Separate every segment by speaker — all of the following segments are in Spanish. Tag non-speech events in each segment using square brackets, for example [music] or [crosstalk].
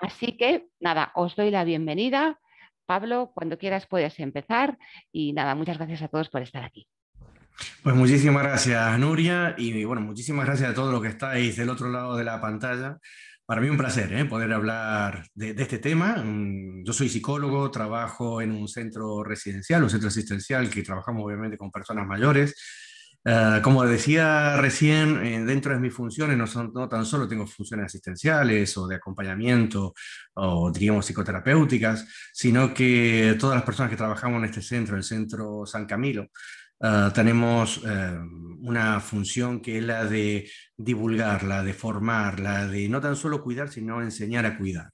Speaker 1: Así que nada, os doy la bienvenida. Pablo, cuando quieras puedes empezar y nada, muchas gracias a todos por estar aquí.
Speaker 2: Pues muchísimas gracias, Nuria, y bueno, muchísimas gracias a todos los que estáis del otro lado de la pantalla. Para mí un placer ¿eh? poder hablar de, de, este tema. Mm, yo soy psicólogo, trabajo en un centro residencial, un centro asistencial que trabajamos obviamente con personas mayores Ah, como decía recién, eh, dentro de mis funciones no, son, tan solo tengo funciones asistenciales o de acompañamiento o digamos psicoterapéuticas, sino que todas las personas que trabajamos en este centro, el Centro San Camilo, ah, tenemos eh, una función que es la de divulgar, la de formar, la de no tan solo cuidar, sino enseñar a cuidar.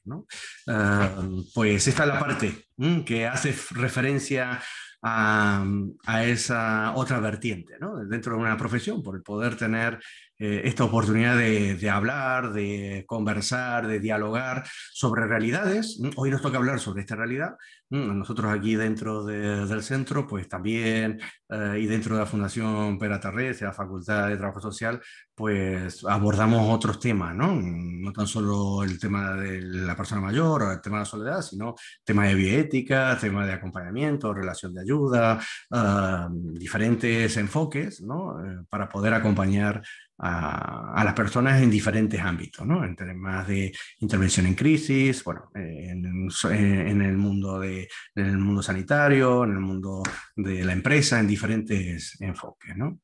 Speaker 2: Ah, pues esta es la parte que hace referencia a, esa otra vertiente dentro de una profesión, por el poder tener eh, esta oportunidad de, hablar, de conversar, de dialogar sobre realidades. Hoy nos toca hablar sobre esta realidad Mm, nosotros aquí dentro del centro, pues también, eh, y dentro de la Fundación Pera Tarrés, la Facultad de Trabajo Social, pues abordamos otros temas, ¿no? No tan solo el tema de la persona mayor o el tema de la soledad, sino tema de bioética, temas de acompañamiento, relación de ayuda, eh, diferentes enfoques, ¿no? Eh, para poder acompañar a, las personas en diferentes ámbitos, ¿no? en temas de intervención en crisis, bueno, en, el mundo de, el mundo sanitario, en el mundo de la empresa, en diferentes enfoques. ¿no?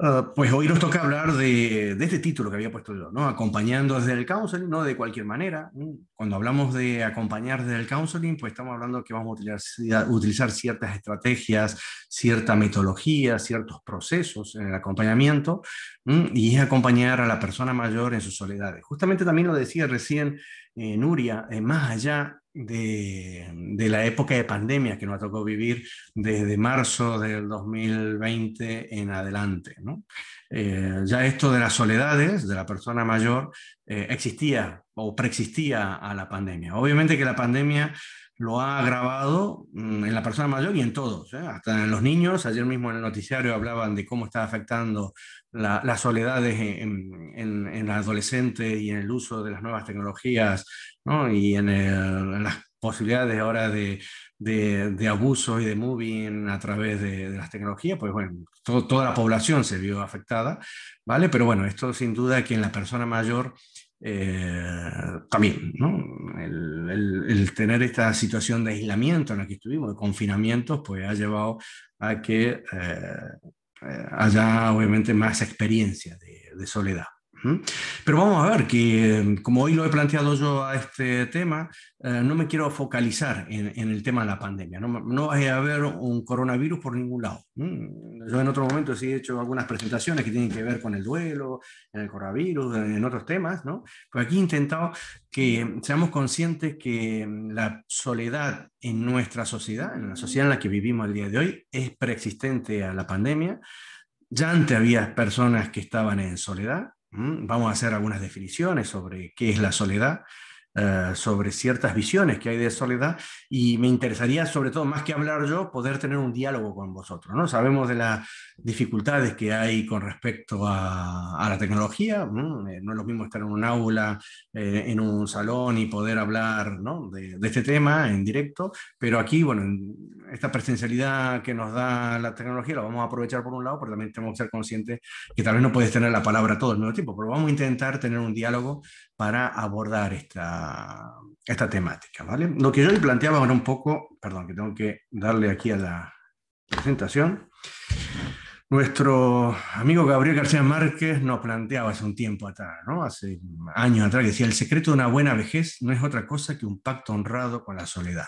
Speaker 2: Ah, pues hoy nos toca hablar de, de, este título que había puesto yo, ¿no? acompañando desde el counseling, no de cualquier manera. Cuando hablamos de acompañar desde el counseling, pues estamos hablando que vamos a utilizar, utilizar ciertas estrategias, cierta metodología, ciertos procesos en el acompañamiento Mm, y es acompañar a la persona mayor en sus soledades. Justamente también lo decía recién eh, Nuria, eh, más allá de, la época de pandemia que nos tocó vivir desde marzo del 2020 en adelante. Eh, ya esto de las soledades de la persona mayor existía o preexistía a la pandemia. Obviamente que la pandemia lo ha agravado mm, en la persona mayor y en todos, ¿eh? hasta en los niños. Ayer mismo en el noticiario hablaban de cómo está afectando la, las soledades en, en, la adolescente y en el uso de las nuevas tecnologías y en, las posibilidades ahora de, de, abuso y de moving a través de, las tecnologías, pues bueno, toda la población se vio afectada, ¿vale? Pero bueno, esto sin duda que en la persona mayor eh, también, ¿no? el, tener esta situación de aislamiento en la que estuvimos, de confinamientos, pues ha llevado a que eh, eh, haya obviamente más experiencia de soledad. Pero vamos a ver que, em, como hoy lo he planteado yo a este tema, eh, no me quiero focalizar en, el tema de la pandemia. No, va a haber un coronavirus por ningún lado. Yo en otro momento sí he hecho algunas presentaciones que tienen que ver con el duelo, en el coronavirus, en otros temas, ¿no? Pero aquí he intentado que seamos conscientes que em, la soledad en nuestra sociedad, en la sociedad en la que vivimos el día de hoy, es preexistente a la pandemia. Ya antes había personas que estaban en soledad, Vamos a hacer algunas definiciones sobre qué es la soledad, eh, sobre ciertas visiones que hay de soledad y me interesaría sobre todo, más que hablar yo, poder tener un diálogo con vosotros. ¿no? Sabemos de las dificultades que hay con respecto a, la tecnología, eh, ¿no? es lo mismo estar en un aula, eh, en un salón y poder hablar de, este tema en directo, pero aquí, bueno, esta presencialidad que nos da la tecnología la vamos a aprovechar por un lado, pero también tenemos que ser conscientes que tal vez no puedes tener la palabra todo el mismo tiempo, pero vamos a intentar tener un diálogo para abordar esta, temática. ¿vale? Lo que yo le planteaba ahora un poco, perdón, que tengo que darle aquí a la presentación. Nuestro amigo Gabriel García Márquez nos planteaba hace un tiempo atrás, ¿no? hace años atrás, que decía, el secreto de una buena vejez no es otra cosa que un pacto honrado con la soledad.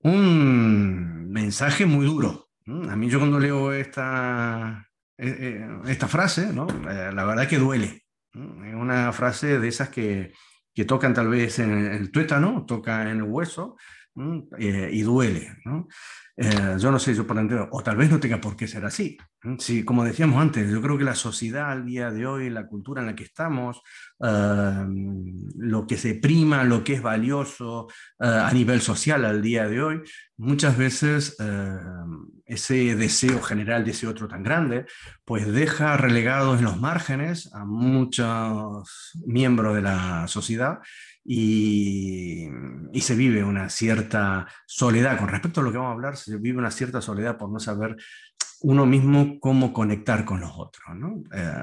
Speaker 2: Un mensaje muy duro. A mí yo cuando leo esta, eh, eh, esta frase, ¿no? Eh, la verdad que duele, una frase de esas que, que tocan tal vez en el tuétano, toca en el hueso, eh, y duele. Eh, yo no sé, yo o tal vez no tenga por qué ser así. sí como decíamos antes, yo creo que la sociedad al día de hoy, la cultura en la que estamos, em, lo que se prima, lo que es valioso eh, a nivel social al día de hoy, muchas veces em, ese deseo general de ese otro tan grande, pues deja relegados en los márgenes a muchos miembros de la sociedad y, se vive una cierta soledad. Con respecto a lo que vamos a hablar, se vive una cierta soledad por no saber uno mismo cómo conectar con los otros. ¿no? Eh,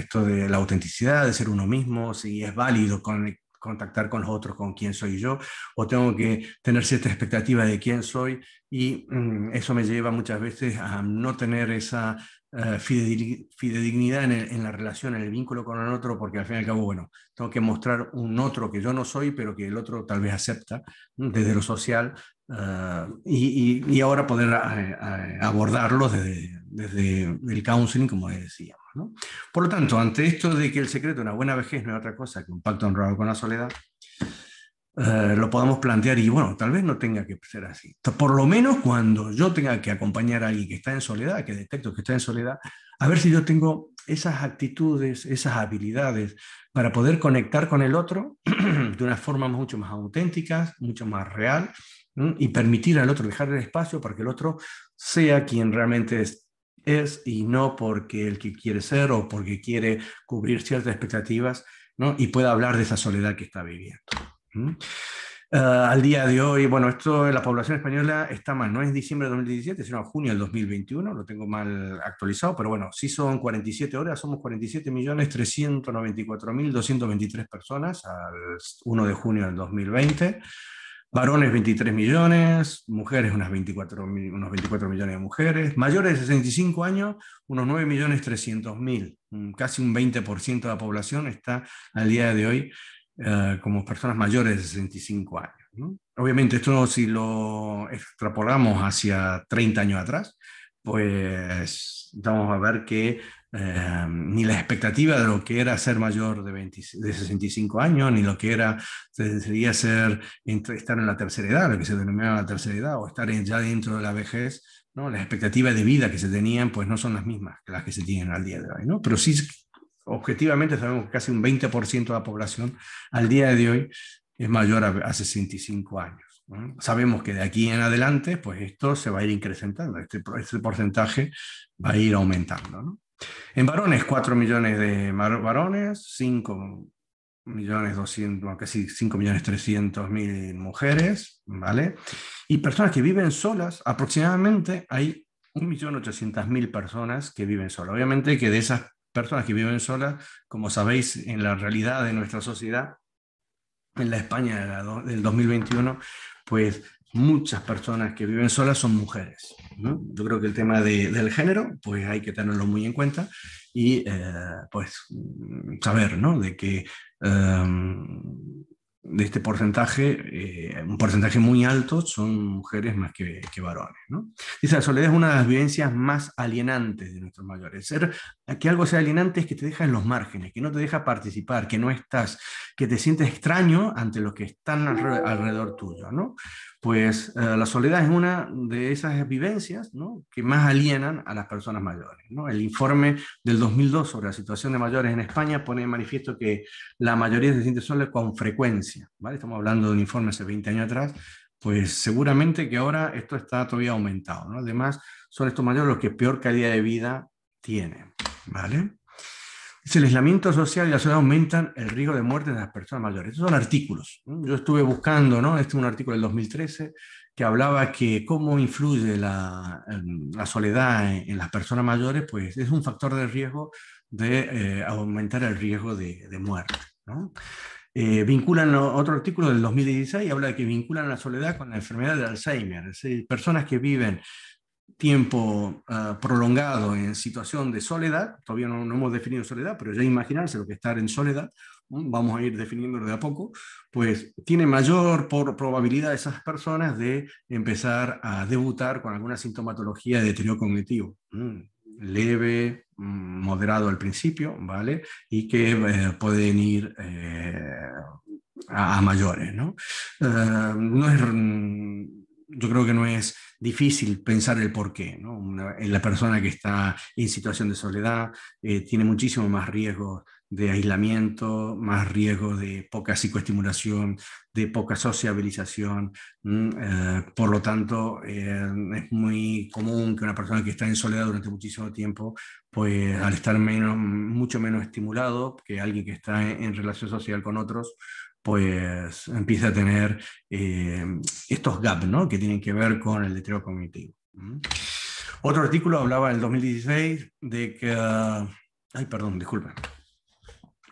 Speaker 2: esto de la autenticidad, de ser uno mismo, si es válido con, contactar con los otros, con quién soy yo, o tengo que tener cierta expectativa de quién soy y mm, eso me lleva muchas veces a no tener esa eh, fidedignidad en, la relación, en el vínculo con el otro, porque al fin y al cabo, bueno, tengo que mostrar un otro que yo no soy, pero que el otro tal vez acepta desde lo social eh, y, ahora poder eh, abordarlo desde, el counseling, como decíamos. Por lo tanto, ante esto de que el secreto de una buena vejez no es otra cosa que un pacto honrado con la soledad, eh, lo podamos plantear y bueno, tal vez no tenga que ser así. Por lo menos cuando yo tenga que acompañar a alguien que está en soledad, que detecto que está en soledad, a ver si yo tengo esas actitudes, esas habilidades para poder conectar con el otro [clears throat] de una forma mucho más auténtica, mucho más real y permitir al otro dejar el espacio para que el otro sea quien realmente es, y no porque el que quiere ser o porque quiere cubrir ciertas expectativas y pueda hablar de esa soledad que está viviendo. ¿Mm? Ah, al día de hoy, bueno, esto la población española está mal, no es diciembre de 2017, sino junio del 2021, lo tengo mal actualizado, pero bueno, sí son 47 horas, somos 47.394.223 personas al 1 de junio del 2020 varones 23 millones, mujeres unas 24, unos 24 millones de mujeres, mayores de 65 años unos 9.300.000. Mm, casi un 20% de la población está al día de hoy eh, como personas mayores de 65 años. Obviamente, esto si lo extrapolamos hacia 30 años atrás, pues vamos a ver que eh, ni la expectativa de lo que era ser mayor de, 65 años, ni lo que era sería ser, estar en la tercera edad, lo que se denominaba la tercera edad, o estar ya dentro de la vejez, ¿no? las expectativas de vida que se tenían, pues no son las mismas que las que se tienen al día de hoy, pero sí objetivamente sabemos que casi un 20% de la población al día de hoy es mayor a, 65 años. Sabemos que de aquí en adelante, pues esto se va a ir incrementando, este, este porcentaje va a ir aumentando. En varones, 4 millones de varones, 5 millones 200, casi 5 millones 300 mil mujeres, ¿vale? Y personas que viven solas, aproximadamente hay mil personas que viven solas. Obviamente que de esas personas que viven solas, como sabéis, en la realidad de nuestra sociedad, en la España del 2021, pues muchas personas que viven solas son mujeres. Yo creo que el tema del género, pues hay que tenerlo muy en cuenta y eh, pues saber, ¿no? De que eh, de este porcentaje, eh, un porcentaje muy alto, son mujeres más que, varones. ¿no? Dice, la soledad es una de las vivencias más alienantes de nuestros mayores. Ser, que algo sea alienante es que te deja en los márgenes, que no te deja participar, que no estás, que te sientes extraño ante los que están alrededor tuyo. ¿no? pues eh, la soledad es una de esas vivencias que más alienan a las personas mayores. El informe del 2002 sobre la situación de mayores en España pone en manifiesto que la mayoría se siente sola con frecuencia. Estamos hablando de un informe hace 20 años atrás, pues seguramente que ahora esto está todavía aumentado. Además, son estos mayores los que peor calidad de vida tienen. ¿vale? el aislamiento social y la soledad aumentan el riesgo de muerte de las personas mayores. Estos son artículos. Yo estuve buscando, ¿no? Este es un artículo del 2013 que hablaba que cómo influye la, em, soledad en, las personas mayores, pues es un factor de riesgo de eh, aumentar el riesgo de, muerte. Eh, vinculan otro artículo del 2016, habla de que vinculan la soledad con la enfermedad de Alzheimer. Es decir, personas que viven tiempo ah, prolongado en situación de soledad, todavía no, hemos definido soledad, pero ya imaginarse lo que estar en soledad, vamos a ir definiéndolo de a poco, pues tiene mayor probabilidad esas personas de empezar a debutar con alguna sintomatología de deterioro cognitivo, leve, mm, moderado al principio, ¿vale? Y que eh, pueden ir... Eh, a, mayores, ¿no? Eh, no es, mm, yo creo que no es difícil pensar el por qué. la persona que está en situación de soledad eh, tiene muchísimo más riesgo de aislamiento, más riesgo de poca psicoestimulación, de poca sociabilización. Eh, por lo tanto, eh, es muy común que una persona que está en soledad durante muchísimo tiempo, pues al estar menos, mucho menos estimulado que alguien que está en relación social con otros, pues empieza a tener eh, estos gaps que tienen que ver con el deterioro cognitivo. Otro artículo hablaba en el 2016 de que... ay, perdón, disculpen.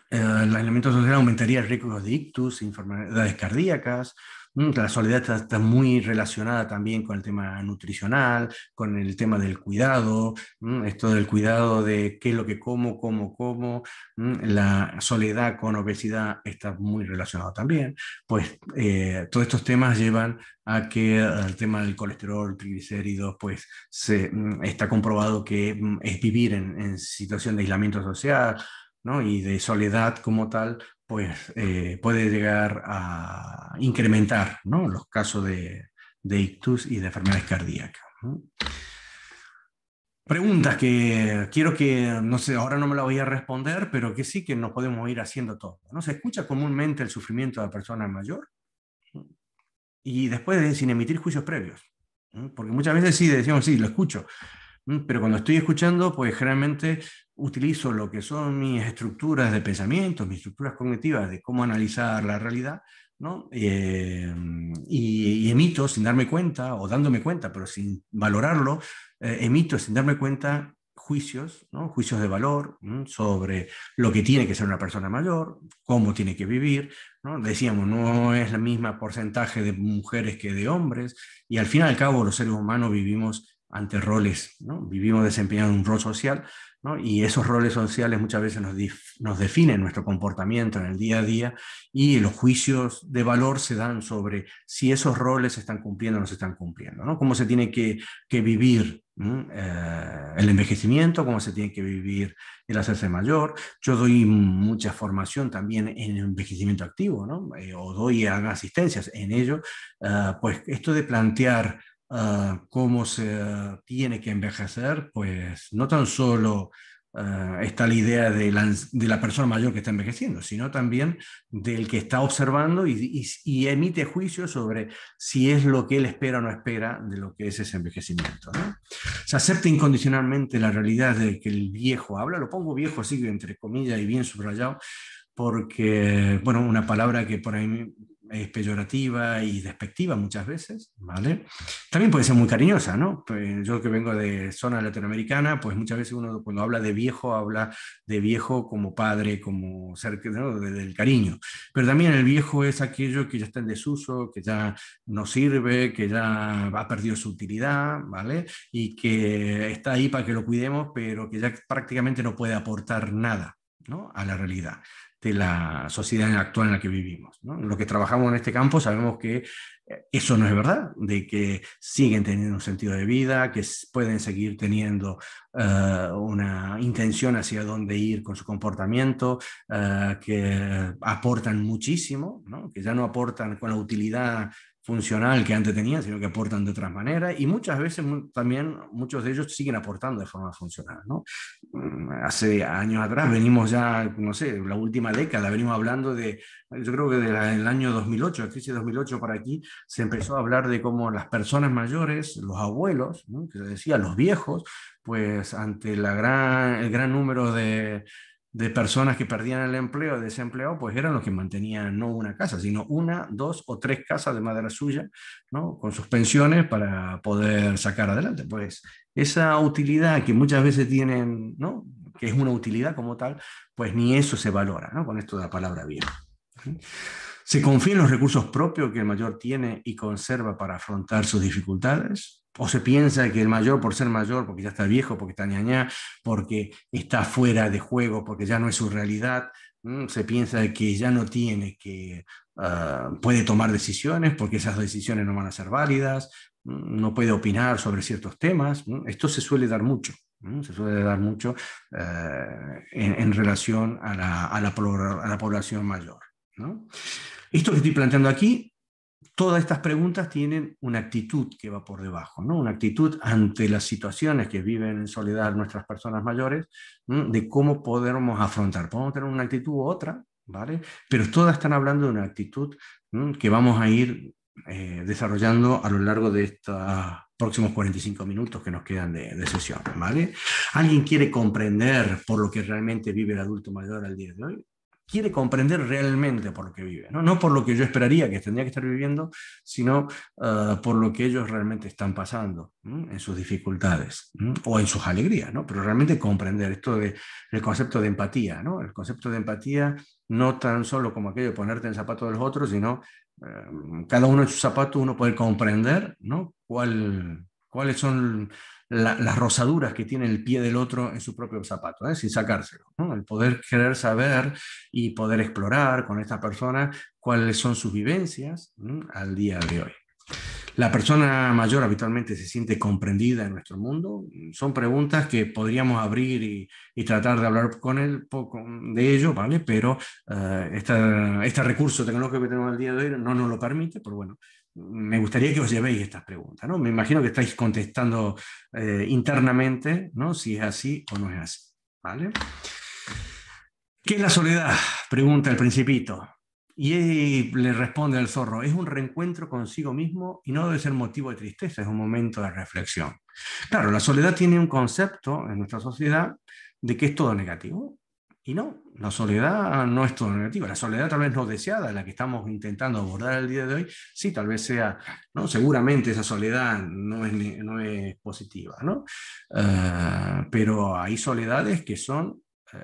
Speaker 2: Eh, el aislamiento social aumentaría el riesgo de ictus, enfermedades cardíacas, Mm, la soledad está, muy relacionada también con el tema nutricional, con el tema del cuidado, mm, esto del cuidado de qué es lo que como, cómo, cómo. Mm, la soledad con obesidad está muy relacionada también. Pues eh, todos estos temas llevan a que el tema del colesterol, triglicéridos, pues se, está comprobado que es vivir en, situación de aislamiento social, y de soledad como tal, pues eh, puede llegar a incrementar los casos de, ictus y de enfermedades cardíacas. Preguntas que quiero que, no sé, ahora no me la voy a responder, pero que sí que nos podemos ir haciendo todo. ¿no? Se escucha comúnmente el sufrimiento de la persona mayor y después de, sin emitir juicios previos. Porque muchas veces sí decimos, sí, lo escucho, pero cuando estoy escuchando, pues generalmente utilizo lo que son mis estructuras de pensamiento, mis estructuras cognitivas de cómo analizar la realidad, ¿no? Eh, y, emito sin darme cuenta, o dándome cuenta, pero sin valorarlo, eh, emito sin darme cuenta juicios, juicios de valor sobre lo que tiene que ser una persona mayor, cómo tiene que vivir. ¿no? Decíamos, no es la misma porcentaje de mujeres que de hombres, y al fin y al cabo los seres humanos vivimos ante roles, ¿no? vivimos desempeñando un rol social y esos roles sociales muchas veces nos, definen nuestro comportamiento en el día a día y los juicios de valor se dan sobre si esos roles se están cumpliendo o no se están cumpliendo, ¿no? Cómo se tiene que, vivir eh, el envejecimiento, cómo se tiene que vivir el hacerse mayor. Yo doy mucha formación también en envejecimiento activo, ¿no? Eh, o doy asistencias en ello. Eh, pues esto de plantear Ah, cómo se tiene que envejecer, pues no tan solo ah, está la idea de la, de la, persona mayor que está envejeciendo, sino también del que está observando y, emite juicio sobre si es lo que él espera o no espera de lo que es ese envejecimiento. Se acepta incondicionalmente la realidad de que el viejo habla, lo pongo viejo así entre comillas y bien subrayado, porque, bueno, una palabra que por ahí es peyorativa y despectiva muchas veces, ¿vale? También puede ser muy cariñosa, ¿no? Pues, yo que vengo de zona latinoamericana, pues muchas veces uno cuando habla de viejo, habla de viejo como padre, como ser ¿no? del cariño. Pero también el viejo es aquello que ya está en desuso, que ya no sirve, que ya ha perdido su utilidad, ¿vale? Y que está ahí para que lo cuidemos, pero que ya prácticamente no puede aportar nada, ¿no? a la realidad de la sociedad actual en la que vivimos. Los que trabajamos en este campo sabemos que eh, eso no es verdad, de que siguen teniendo un sentido de vida, que pueden seguir teniendo eh, una intención hacia dónde ir con su comportamiento, eh, que aportan muchísimo, que ya no aportan con la utilidad funcional que antes tenían, sino que aportan de otras maneras y muchas veces también muchos de ellos siguen aportando de forma funcional. ¿no? Mm, hace años atrás venimos ya, no sé, la última década, venimos hablando de, yo creo que del año 2008, la crisis 2008 para aquí, se empezó a hablar de cómo las personas mayores, los abuelos, que se decía, los viejos, pues ante la gran, el gran número de de personas que perdían el empleo, desempleo, pues eran los que mantenían no una casa, sino una, dos o tres casas de madera suya, ¿no? Con sus pensiones para poder sacar adelante. Pues esa utilidad que muchas veces tienen, ¿no? Que es una utilidad como tal, pues ni eso se valora, ¿no? Con esto de la palabra bien. Se confía en los recursos propios que el mayor tiene y conserva para afrontar sus dificultades. O se piensa que el mayor, por ser mayor, porque ya está viejo, porque está ñaña, porque está fuera de juego, porque ya no es su realidad, mm, se piensa que ya no tiene que, ah, puede tomar decisiones porque esas decisiones no van a ser válidas, mm, no puede opinar sobre ciertos temas. Mm, esto se suele dar mucho, se suele dar mucho eh, en, relación a la, población mayor. Esto que estoy planteando aquí todas estas preguntas tienen una actitud que va por debajo, ¿no? una actitud ante las situaciones que viven en soledad nuestras personas mayores, de cómo podemos afrontar. Podemos tener una actitud u otra, ¿vale? pero todas están hablando de una actitud que vamos a ir eh, desarrollando a lo largo de estos próximos 45 minutos que nos quedan de, de, sesión. ¿vale? ¿Alguien quiere comprender por lo que realmente vive el adulto mayor al día de hoy? quiere comprender realmente por lo que vive, no, no por lo que yo esperaría que tendría que estar viviendo, sino ah, por lo que ellos realmente están pasando en sus dificultades o en sus alegrías, ¿no? pero realmente comprender esto del el concepto de empatía, ¿no? el concepto de empatía no tan solo como aquello de ponerte en el zapato de los otros, sino em, cada uno en su zapato uno puede comprender ¿no? cuál, cuáles son las rosaduras que tiene el pie del otro en su propio zapato, ¿eh? sin sacárselo. El poder querer saber y poder explorar con esta persona cuáles son sus vivencias al día de hoy. La persona mayor habitualmente se siente comprendida en nuestro mundo. Son preguntas que podríamos abrir y, tratar de hablar con él poco de ello, ¿vale? Pero eh, esta, este recurso tecnológico que tenemos al día de hoy no nos lo permite, pero bueno, me gustaría que os llevéis estas preguntas, Me imagino que estáis contestando eh, internamente, Si es así o no es así, ¿vale? ¿Qué es la soledad? Pregunta el principito. Y le responde al zorro, es un reencuentro consigo mismo y no debe ser motivo de tristeza, es un momento de reflexión. Claro, la soledad tiene un concepto en nuestra sociedad de que es todo negativo, y no, la soledad no es todo negativo. La soledad tal vez no deseada, la que estamos intentando abordar el día de hoy, sí, tal vez sea, ¿no? seguramente esa soledad no es, no es positiva, ¿no? Eh, pero hay soledades que son eh,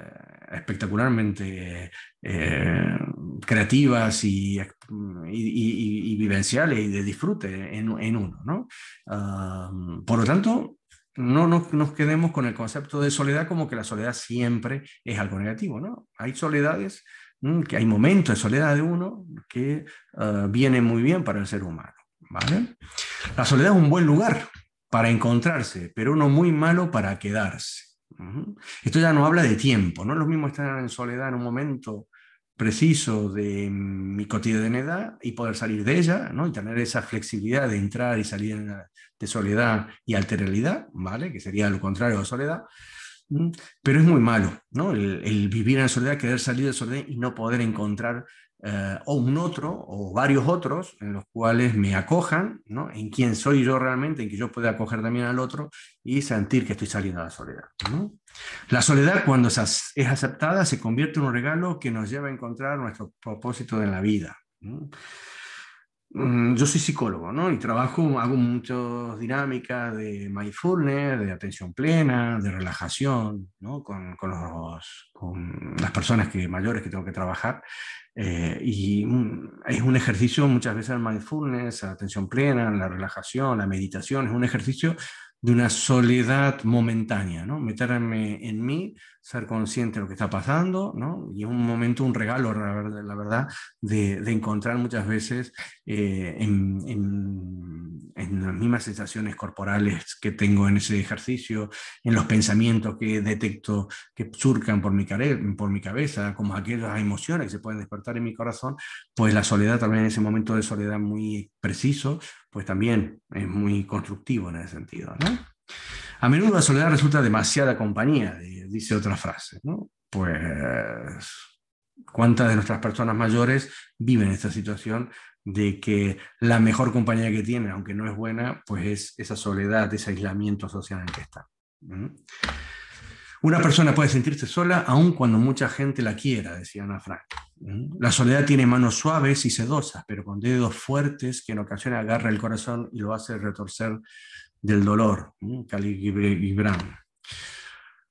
Speaker 2: espectacularmente eh, creativas y, y, y, vivenciales y de disfrute en, en uno, ¿no? por lo tanto, no nos, quedemos con el concepto de soledad como que la soledad siempre es algo negativo, ¿no? Hay soledades, mm, que hay momentos de soledad de uno que eh, viene muy bien para el ser humano, ¿vale? La soledad es un buen lugar para encontrarse, pero uno muy malo para quedarse. Esto ya no habla de tiempo, no es lo mismo estar en soledad en un momento preciso de mm, mi cotidianidad y poder salir de ella, ¿no? Y tener esa flexibilidad de entrar y salir en la, de soledad y alteralidad, ¿vale? Que sería lo contrario de soledad. Mm, pero es muy malo, ¿no? El, vivir en soledad, querer salir de soledad y no poder encontrar eh, un otro o varios otros en los cuales me acojan, ¿no? En quién soy yo realmente, en que yo pueda acoger también al otro y sentir que estoy saliendo de la soledad. La soledad, cuando es aceptada, se convierte en un regalo que nos lleva a encontrar nuestro propósito en la vida. ¿no? Mm, yo soy psicólogo, ¿no? Y trabajo, hago muchas dinámicas de mindfulness, de atención plena, de relajación, ¿no? Con, con, los, con las personas que, mayores que tengo que trabajar. Eh, y mm, es un ejercicio, muchas veces el mindfulness, la atención plena, la relajación, la meditación, es un ejercicio de una soledad momentánea, ¿no? Meterme en mí, ser consciente de lo que está pasando, ¿no? Y un momento, un regalo, la verdad, de, encontrar muchas veces eh, en en las mismas sensaciones corporales que tengo en ese ejercicio, en los pensamientos que detecto que surcan por mi, por mi cabeza, como aquellas emociones que se pueden despertar en mi corazón, pues la soledad, también en ese momento de soledad muy preciso, pues también es muy constructivo en ese sentido. A menudo la soledad resulta demasiada compañía, eh, dice otra frase. Pues cuántas de nuestras personas mayores viven esta situación de que la mejor compañía que tiene, aunque no es buena, pues es esa soledad, ese aislamiento social en que está. Una persona puede sentirse sola aun cuando mucha gente la quiera, decía Ana Frank. La soledad tiene manos suaves y sedosas, pero con dedos fuertes que en ocasiones agarra el corazón y lo hace retorcer del dolor. Cali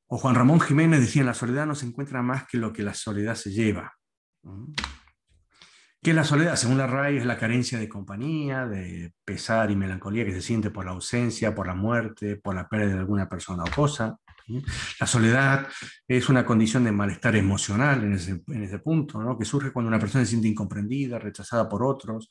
Speaker 2: O Juan Ramón Jiménez decía, la soledad no se encuentra más que lo que la soledad se lleva que la soledad, según la RAI, es la carencia de compañía, de pesar y melancolía que se siente por la ausencia, por la muerte, por la pérdida de alguna persona o cosa. La soledad es una condición de malestar emocional en ese, punto, ¿no? que surge cuando una persona se siente incomprendida, rechazada por otros.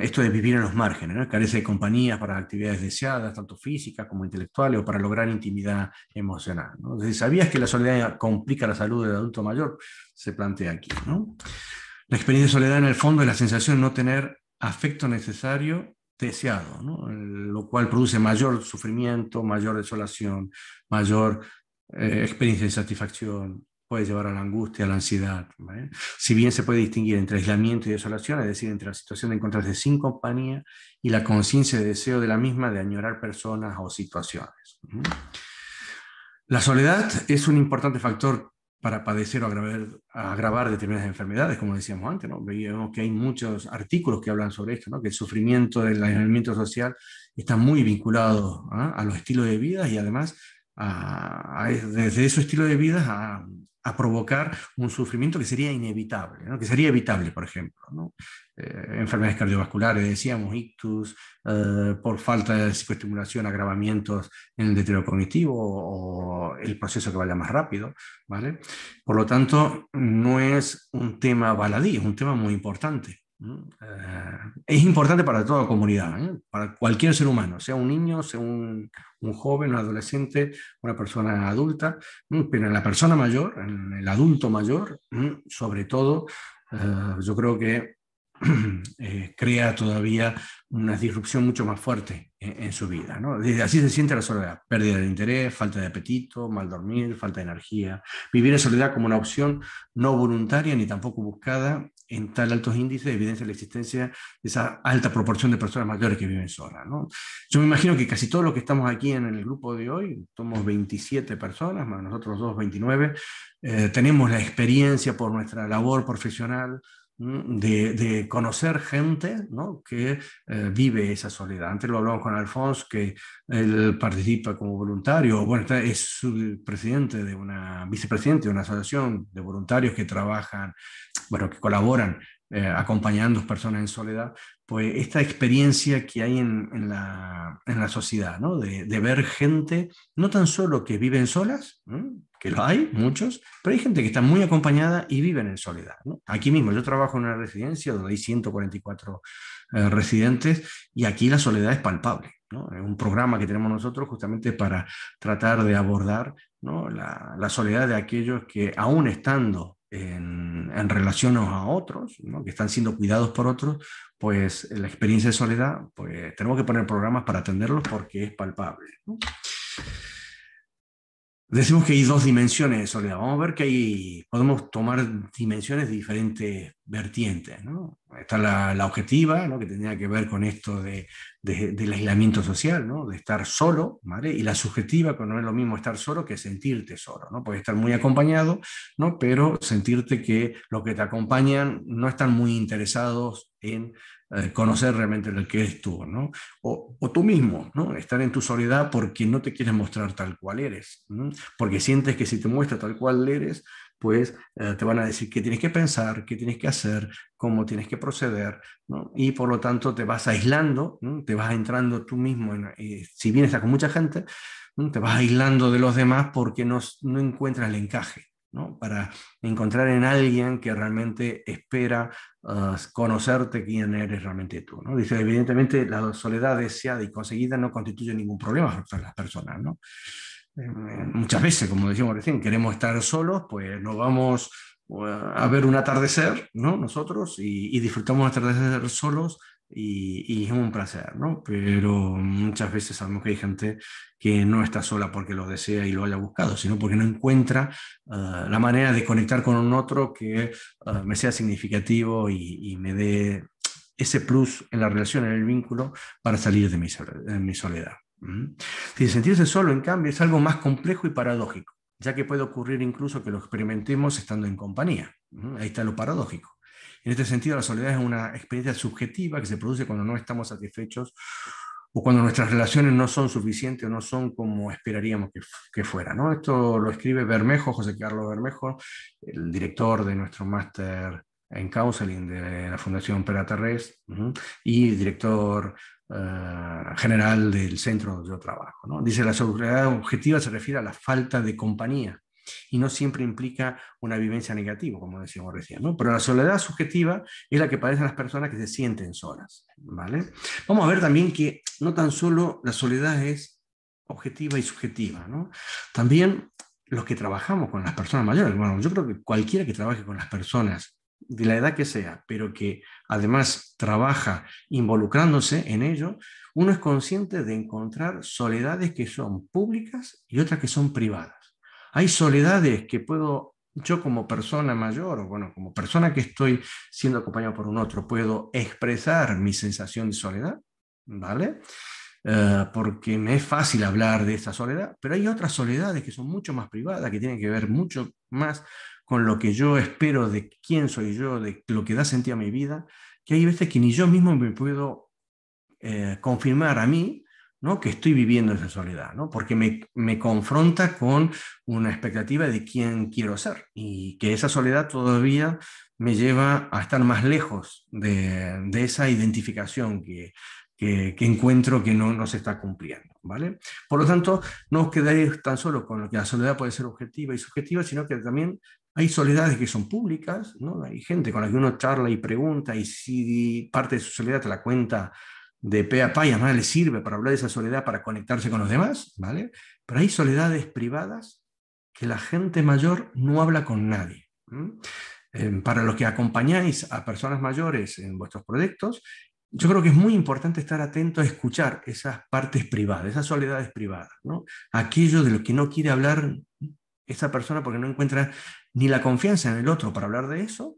Speaker 2: Esto de vivir en los márgenes, ¿no? carece de compañía para actividades deseadas, tanto físicas como intelectuales, o para lograr intimidad emocional. ¿Sabías que la soledad complica la salud del adulto mayor? Se plantea aquí. ¿no? La experiencia de soledad en el fondo es la sensación de no tener afecto necesario deseado, lo cual produce mayor sufrimiento, mayor desolación, mayor eh, experiencia de satisfacción. puede llevar a la angustia, a la ansiedad. Si bien se puede distinguir entre aislamiento y desolación, es decir, entre la situación de encontrarse sin compañía y la conciencia de deseo de la misma de añorar personas o situaciones. La soledad es un importante factor para padecer o agravar, agravar determinadas enfermedades, como decíamos antes, ¿no? Veíamos que hay muchos artículos que hablan sobre esto, ¿no? Que el sufrimiento del aislamiento social está muy vinculado ¿ah? a los estilos de vida y además a, desde su estilo de vida a, provocar un sufrimiento que sería inevitable, que sería evitable, por ejemplo. Eh, enfermedades cardiovasculares, decíamos, ictus, eh, por falta de psicoestimulación, agravamientos en el deterioro cognitivo o, el proceso que vaya más rápido. ¿vale? Por lo tanto, no es un tema baladí, es un tema muy importante. Ah, es importante para toda comunidad, ¿eh? para cualquier ser humano, sea un niño, sea un, un, joven, un adolescente, una persona adulta, pero en la persona mayor, en el adulto mayor, sobre todo, eh, yo creo que [clears throat] eh, crea todavía una disrupción mucho más fuerte en, su vida. Desde así se siente la soledad, pérdida de interés, falta de apetito, mal dormir, falta de energía. Vivir en soledad como una opción no voluntaria ni tampoco buscada en tal altos índices evidencia la existencia de esa alta proporción de personas mayores que viven solas. ¿no? Yo me imagino que casi todos los que estamos aquí en el grupo de hoy, somos 27 personas, más nosotros dos, 29, eh, tenemos la experiencia por nuestra labor profesional de, conocer gente ¿no? que eh, vive esa soledad. Antes lo hablamos con Alfonso, que él participa como voluntario, bueno, es presidente de una, vicepresidente de una asociación de voluntarios que trabajan bueno, que colaboran eh, acompañando personas en soledad, pues esta experiencia que hay en, la, en sociedad, De, ver gente, no tan solo que viven solas, que lo hay, muchos, pero hay gente que está muy acompañada y viven en soledad. Aquí mismo, yo trabajo en una residencia donde hay 144 eh, residentes y aquí la soledad es palpable. Es un programa que tenemos nosotros justamente para tratar de abordar la, la soledad de aquellos que aún estando en, relación a otros, que están siendo cuidados por otros, pues la experiencia de soledad, pues tenemos que poner programas para atenderlos porque es palpable. Decimos que hay dos dimensiones de soledad. Vamos a ver que hay, podemos tomar dimensiones de diferentes vertientes. Está la, objetiva, ¿no? que tenía que ver con esto de, del aislamiento social, de estar solo, y la subjetiva, que pues no es lo mismo estar solo que sentirte solo. ¿no? Puedes estar muy acompañado, ¿no? pero sentirte que los que te acompañan no están muy interesados en eh, conocer realmente lo que eres tú, ¿no? O, tú mismo, ¿no? Estar en tu soledad porque no te quieres mostrar tal cual eres, porque sientes que si te muestras tal cual eres, pues eh, te van a decir qué tienes que pensar, qué tienes que hacer, cómo tienes que proceder, ¿no? y por lo tanto te vas aislando, te vas entrando tú mismo, eh, si bien estás con mucha gente, te vas aislando de los demás porque no, no encuentras el encaje. ¿no? para encontrar en alguien que realmente espera Ah, conocerte quién eres realmente tú. ¿no? Dice, evidentemente la soledad deseada y conseguida no constituye ningún problema para las personas. ¿no? Eh, muchas veces, como decíamos recién, queremos estar solos, pues nos vamos uh, a ver un atardecer, ¿no? Nosotros, y, y disfrutamos un atardecer solos y, es un placer, ¿no? Pero muchas veces sabemos que hay gente que no está sola porque lo desea y lo haya buscado, sino porque no encuentra ah, la manera de conectar con un otro que ah, me sea significativo y, me dé ese plus en la relación, en el vínculo, para salir de mi, soledad. Si Si sentirse solo, en cambio, es algo más complejo y paradójico, ya que puede ocurrir incluso que lo experimentemos estando en compañía. Ahí está lo paradójico. En este sentido, la soledad es una experiencia subjetiva que se produce cuando no estamos satisfechos o cuando nuestras relaciones no son suficientes o no son como esperaríamos que, que fuera. ¿no? Esto lo escribe Bermejo, José Carlos Bermejo, el director de nuestro máster en counseling de la Fundación Peraterres y director eh, general del centro donde trabajo. Dice, la soledad objetiva se refiere a la falta de compañía y no siempre implica una vivencia negativa, como decíamos recién, ¿no? Pero la soledad subjetiva es la que padecen las personas que se sienten solas, ¿vale? Vamos a ver también que no tan solo la soledad es objetiva y subjetiva, También los que trabajamos con las personas mayores, bueno, yo creo que cualquiera que trabaje con las personas de la edad que sea, pero que además trabaja involucrándose en ello, uno es consciente de encontrar soledades que son públicas y otras que son privadas. Hay soledades que puedo, yo como persona mayor, o bueno, como persona que estoy siendo acompañado por un otro, puedo expresar mi sensación de soledad, ¿vale? Eh, porque me es fácil hablar de esa soledad, pero hay otras soledades que son mucho más privadas, que tienen que ver mucho más con lo que yo espero de quién soy yo, de lo que da sentido a mi vida, que hay veces que ni yo mismo me puedo eh, confirmar a mí ¿no? que estoy viviendo esa soledad, ¿no? porque me, confronta con una expectativa de quién quiero ser y que esa soledad todavía me lleva a estar más lejos de, esa identificación que, encuentro que no, no se está cumpliendo. ¿vale? Por lo tanto, no os quedéis tan solo con lo que la soledad puede ser objetiva y subjetiva, sino que también hay soledades que son públicas, ¿no? hay gente con la que uno charla y pregunta y si parte de su soledad te la cuenta de pe a pa y además le sirve para hablar de esa soledad, para conectarse con los demás, ¿vale? Pero hay soledades privadas que la gente mayor no habla con nadie. Em, para los que acompañáis a personas mayores en vuestros proyectos, yo creo que es muy importante estar atento a escuchar esas partes privadas, esas soledades privadas, ¿no? Aquello de lo que no quiere hablar esa persona porque no encuentra ni la confianza en el otro para hablar de eso,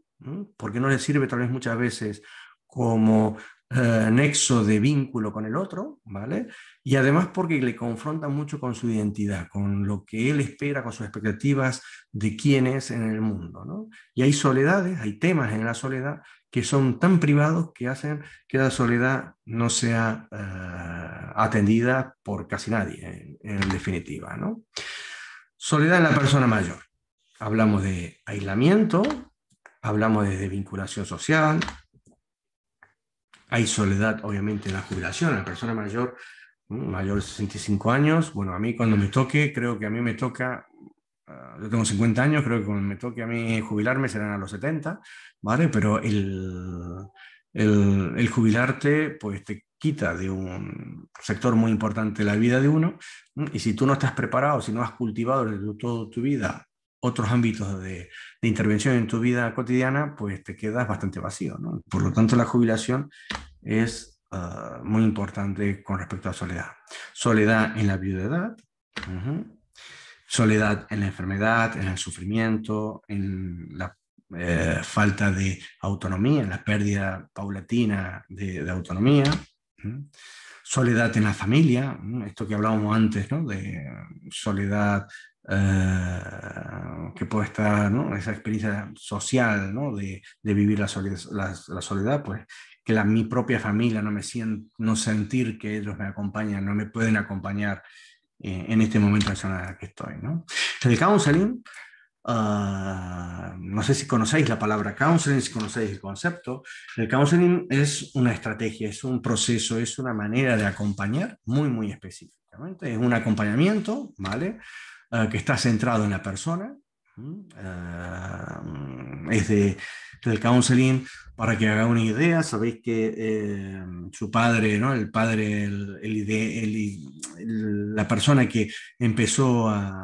Speaker 2: porque no le sirve tal vez muchas veces como eh, nexo de vínculo con el otro, ¿vale? Y además porque le confronta mucho con su identidad, con lo que él espera, con sus expectativas de quién es en el mundo, ¿no? Y hay soledades, hay temas en la soledad que son tan privados que hacen que la soledad no sea eh, atendida por casi nadie, en, definitiva, ¿no? Soledad en la persona mayor. Hablamos de aislamiento, hablamos de desvinculación social, hay soledad, obviamente, en la jubilación, la persona mayor, mayor de 65 años. Bueno, a mí cuando me toque, creo que a mí me toca, ah, yo tengo 50 años, creo que cuando me toque a mí jubilarme serán a los 70, ¿vale? Pero el, el, el jubilarte, pues te quita de un sector muy importante la vida de uno. Y si tú no estás preparado, si no has cultivado desde toda tu vida otros ámbitos de, intervención en tu vida cotidiana, pues te quedas bastante vacío. ¿no? Por lo tanto, la jubilación es ah, muy importante con respecto a soledad. Soledad en la viudedad, soledad en la enfermedad, en el sufrimiento, en la eh, falta de autonomía, en la pérdida paulatina de, autonomía. soledad en la familia, esto que hablábamos antes, ¿no? de soledad eh, que puede estar, Esa experiencia social, De, vivir la soledad, pues que la, mi propia familia no me sienta, no sentir que ellos me acompañan, no me pueden acompañar eh, en este momento en el que estoy, ¿no? El counseling, ah, no sé si conocéis la palabra counseling, si conocéis el concepto. El counseling es una estrategia, es un proceso, es una manera de acompañar muy, muy específicamente. Es un acompañamiento, ¿vale? Eh, que está centrado en la persona, eh, es de del counseling, para que haga una idea, sabéis que eh, su padre, ¿no? el padre, el, la persona que empezó a,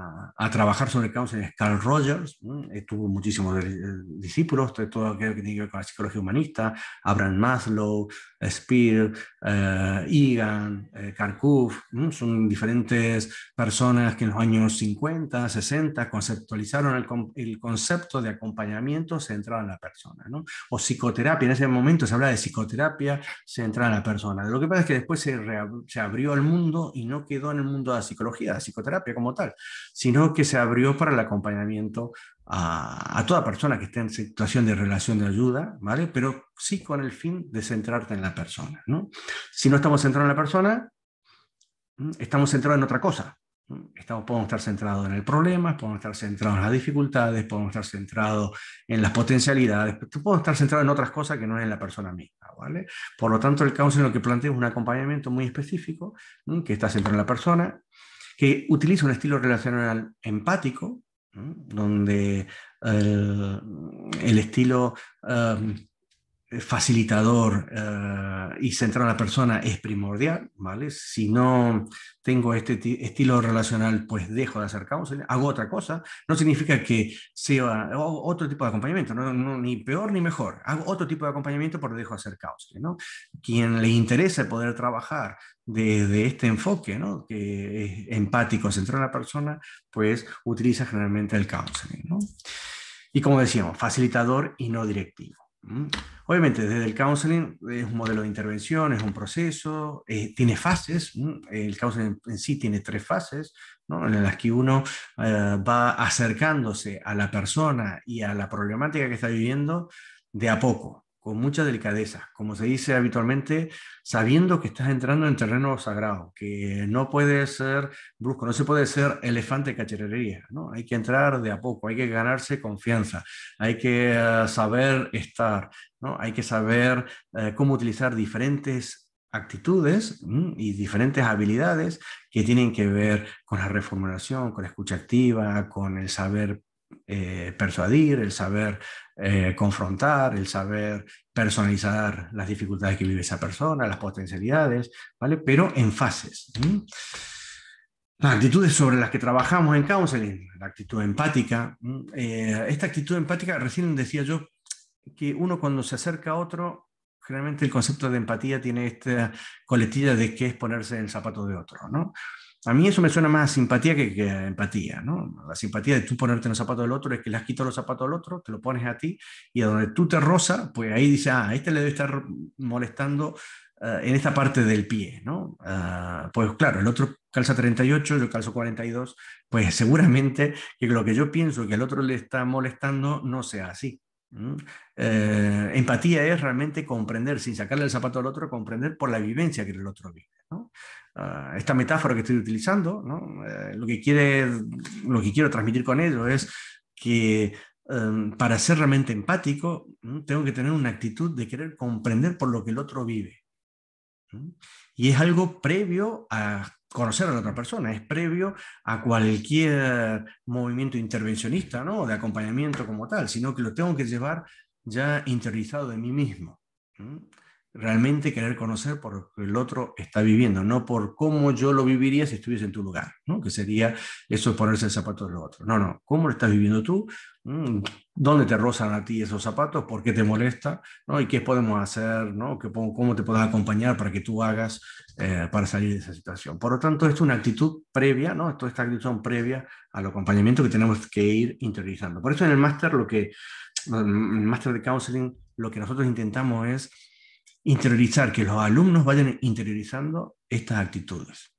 Speaker 2: trabajar sobre el counseling es Carl Rogers, tuvo muchísimos eh, discípulos, todo aquello que tiene que ver con la psicología humanista, Abraham Maslow, Spear, eh, Egan, eh, son diferentes personas que en los años 50, 60 conceptualizaron el, el concepto de acompañamiento centrado en la persona. O psicoterapia, en ese momento se hablaba de psicoterapia centrada en la persona. Lo que pasa es que después se, abrió al mundo y no quedó en el mundo de la psicología, de la psicoterapia como tal, sino que se abrió para el acompañamiento a, toda persona que esté en situación de relación de ayuda, ¿vale? Pero sí con el fin de centrarte en la persona, Si no estamos centrados en la persona, mm, estamos centrados en otra cosa, podemos estar centrados en el problema, podemos estar centrados en las dificultades, podemos estar centrados en las potencialidades, podemos estar centrados en otras cosas que no es en la persona misma, ¿vale? Por lo tanto, el en lo que planteo es un acompañamiento muy específico, que está centrado en la persona, que utiliza un estilo relacional empático, donde eh, el estilo eh, facilitador eh, y centrar a la persona es primordial, ¿vale? Si no tengo este estilo relacional, pues dejo de hacer counseling, hago otra cosa. No significa que sea otro tipo de acompañamiento, ni peor ni mejor. Hago otro tipo de acompañamiento, porque dejo de hacer counseling, Quien le interesa poder trabajar desde este enfoque, ¿no? Que es empático, centrar a la persona, pues utiliza generalmente el counseling, Y como decíamos, facilitador y no directivo. Mm. Obviamente, desde el counseling es un modelo de intervención, es un proceso, eh, tiene fases. Mm. El counseling en sí tiene tres fases, en las que uno eh, va acercándose a la persona y a la problemática que está viviendo de a poco con mucha delicadeza, como se dice habitualmente, sabiendo que estás entrando en terreno sagrado, que no puede ser brusco, no se puede ser elefante cacharrería, ¿no? Hay que entrar de a poco, hay que ganarse confianza, hay que eh, saber estar, ¿no? Hay que saber eh, cómo utilizar diferentes actitudes y diferentes habilidades que tienen que ver con la reformulación, con la escucha activa, con el saber eh, persuadir, el saber eh, confrontar, el saber personalizar las dificultades que vive esa persona, las potencialidades, ¿vale? Pero en fases. Las actitudes sobre las que trabajamos en counseling, la actitud empática. Eh, esta actitud empática, recién decía yo, que uno cuando se acerca a otro, generalmente el concepto de empatía tiene esta coletilla de que es ponerse en el zapato de otro, ¿no? A mí eso me suena más a simpatía que, a empatía, ¿no? La simpatía de tú ponerte en los zapatos del otro es que le has quitado los zapatos al otro, te lo pones a ti, y a donde tú te rozas, pues ahí dice, ah, a este le debe estar molestando eh, en esta parte del pie, ¿no? Ah, pues claro, el otro calza 38, yo calzo 42, pues seguramente que lo que yo pienso que el otro le está molestando no sea así. Eh, empatía es realmente comprender, sin sacarle el zapato al otro, comprender por la vivencia que el otro vive. Ah, esta metáfora que estoy utilizando, eh, lo, que quiere, lo que quiero transmitir con ello es que em, para ser realmente empático tengo que tener una actitud de querer comprender por lo que el otro vive. Y es algo previo a conocer a la otra persona, es previo a cualquier movimiento intervencionista, ¿no? De acompañamiento como tal, sino que lo tengo que llevar ya interiorizado de mí mismo realmente querer conocer por lo que el otro está viviendo, no por cómo yo lo viviría si estuviese en tu lugar, ¿no? que sería eso es ponerse el zapato del otro No, no, ¿cómo lo estás viviendo tú? Mm, ¿Dónde te rozan a ti esos zapatos? ¿Por qué te molesta? ¿no? ¿Y qué podemos hacer? ¿no? ¿Qué, ¿Cómo te podemos acompañar para que tú hagas eh, para salir de esa situación? Por lo tanto, esto es una actitud previa, ¿no? esto esta actitud previa al acompañamiento que tenemos que ir interiorizando. Por eso en el máster, lo que, el máster de counseling, lo que nosotros intentamos es interiorizar, que los alumnos vayan interiorizando estas actitudes,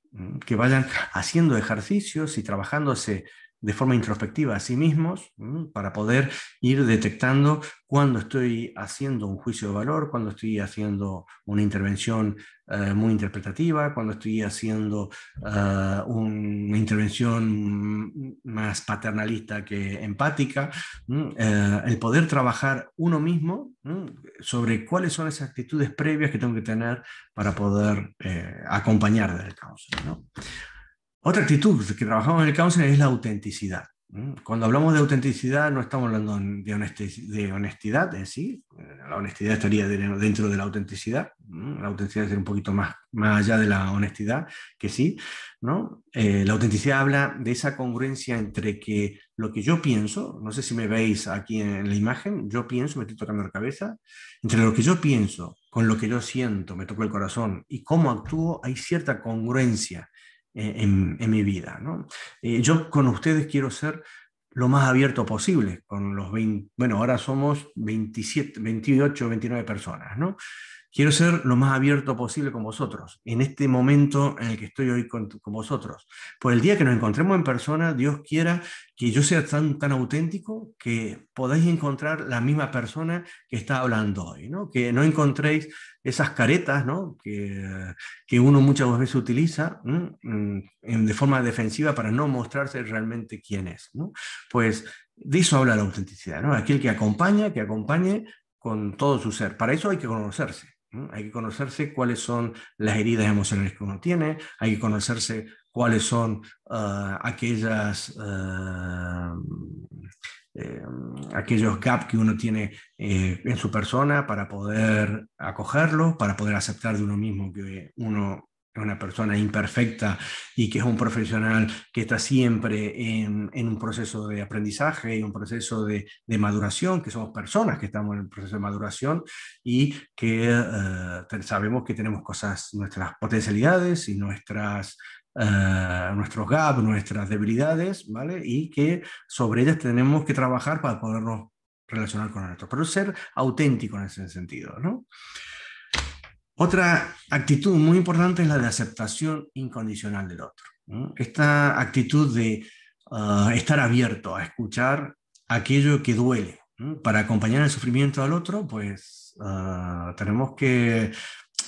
Speaker 2: que vayan haciendo ejercicios y trabajándose de forma introspectiva a sí mismos para poder ir detectando cuando estoy haciendo un juicio de valor, cuando estoy haciendo una intervención eh, muy interpretativa, cuando estoy haciendo eh, una intervención mm, más paternalista que empática, eh, el poder trabajar uno mismo sobre cuáles son esas actitudes previas que tengo que tener para poder acompañar del caos. ¿no? Otra actitud pues, que trabajamos en el counseling es la autenticidad. Cuando hablamos de autenticidad no estamos hablando de, honestidad en sí, eh, la honestidad estaría dentro de la autenticidad, la autenticidad es un poquito más, más allá de la honestidad que sí, ¿no? Eh, la autenticidad habla de esa congruencia entre que lo que yo pienso, no sé si me veis aquí en la imagen, yo pienso, me estoy tocando la cabeza, entre lo que yo pienso con lo que yo siento, me tocó el corazón y cómo actúo, hay cierta congruencia eh, en, mi vida. ¿no? Eh, yo con ustedes quiero ser lo más abierto posible, con los bueno, ahora somos 27, 28, 29 personas, ¿no? quiero ser lo más abierto posible con vosotros, en este momento en el que estoy hoy con, vosotros. Por el día que nos encontremos en persona, Dios quiera que yo sea tan, tan auténtico que podáis encontrar la misma persona que está hablando hoy, ¿no? que no encontréis esas caretas ¿no? que, que uno muchas veces utiliza mm, de forma defensiva para no mostrarse realmente quién es. ¿no? Pues de eso habla la autenticidad, ¿no? aquel que acompaña, que acompañe con todo su ser. Para eso hay que conocerse. Hay que conocerse cuáles son las heridas emocionales que uno tiene, hay que conocerse cuáles son ah, aquellas, ah, em, aquellos gaps que uno tiene eh, en su persona para poder acogerlo, para poder aceptar de uno mismo que uno es una persona imperfecta y que es un profesional que está siempre en, un proceso de aprendizaje y un proceso de, maduración, que somos personas que estamos en el proceso de maduración y que eh, sabemos que tenemos cosas, nuestras potencialidades y nuestras eh, nuestros gaps, nuestras debilidades, ¿vale? Y que sobre ellas tenemos que trabajar para podernos relacionar con nosotros. Pero ser auténtico en ese sentido, ¿no? Otra actitud muy importante es la de aceptación incondicional del otro. Esta actitud de ah, estar abierto a escuchar aquello que duele. Para acompañar el sufrimiento al otro, pues ah, tenemos que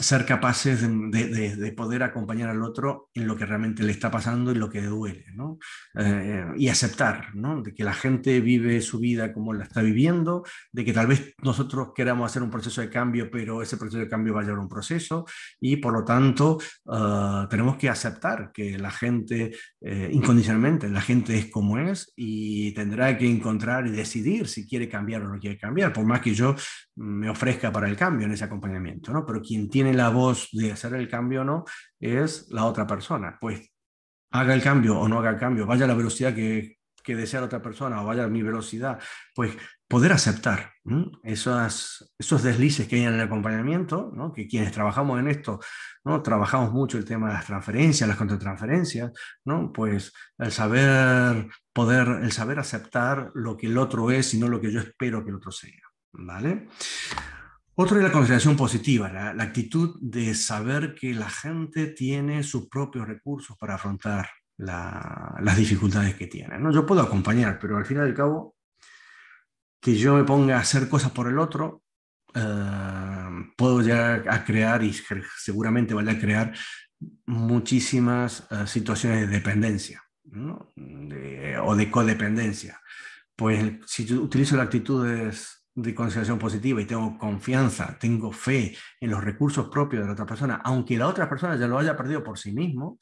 Speaker 2: ser capaces de, poder acompañar al otro en lo que realmente le está pasando y lo que duele, ¿no? Eh, y aceptar, ¿no? De que la gente vive su vida como la está viviendo, de que tal vez nosotros queramos hacer un proceso de cambio, pero ese proceso de cambio va a llevar un proceso y por lo tanto eh, tenemos que aceptar que la gente eh, incondicionalmente, la gente es como es y tendrá que encontrar y decidir si quiere cambiar o no quiere cambiar, por más que yo me ofrezca para el cambio en ese acompañamiento, ¿no? Pero quien tiene la voz de hacer el cambio o no es la otra persona. Pues haga el cambio o no haga el cambio, vaya a la velocidad que, que desea la otra persona o vaya a mi velocidad, pues poder aceptar Esos, deslices que hay en el acompañamiento, ¿no? que quienes trabajamos en esto, ¿no? trabajamos mucho el tema de las transferencias, las contratransferencias, ¿no? pues el saber poder, el saber aceptar lo que el otro es y no lo que yo espero que el otro sea. ¿Vale? Otra es la consideración positiva, la, actitud de saber que la gente tiene sus propios recursos para afrontar las dificultades que tiene. ¿no? Yo puedo acompañar, pero al final del cabo, que yo me ponga a hacer cosas por el otro, eh, puedo llegar a crear y seguramente vaya a crear muchísimas eh, situaciones de dependencia o de codependencia. Pues si yo utilizo la actitud de de consideración positiva y tengo confianza, tengo fe en los recursos propios de la otra persona, aunque la otra persona ya lo haya perdido por sí mismo,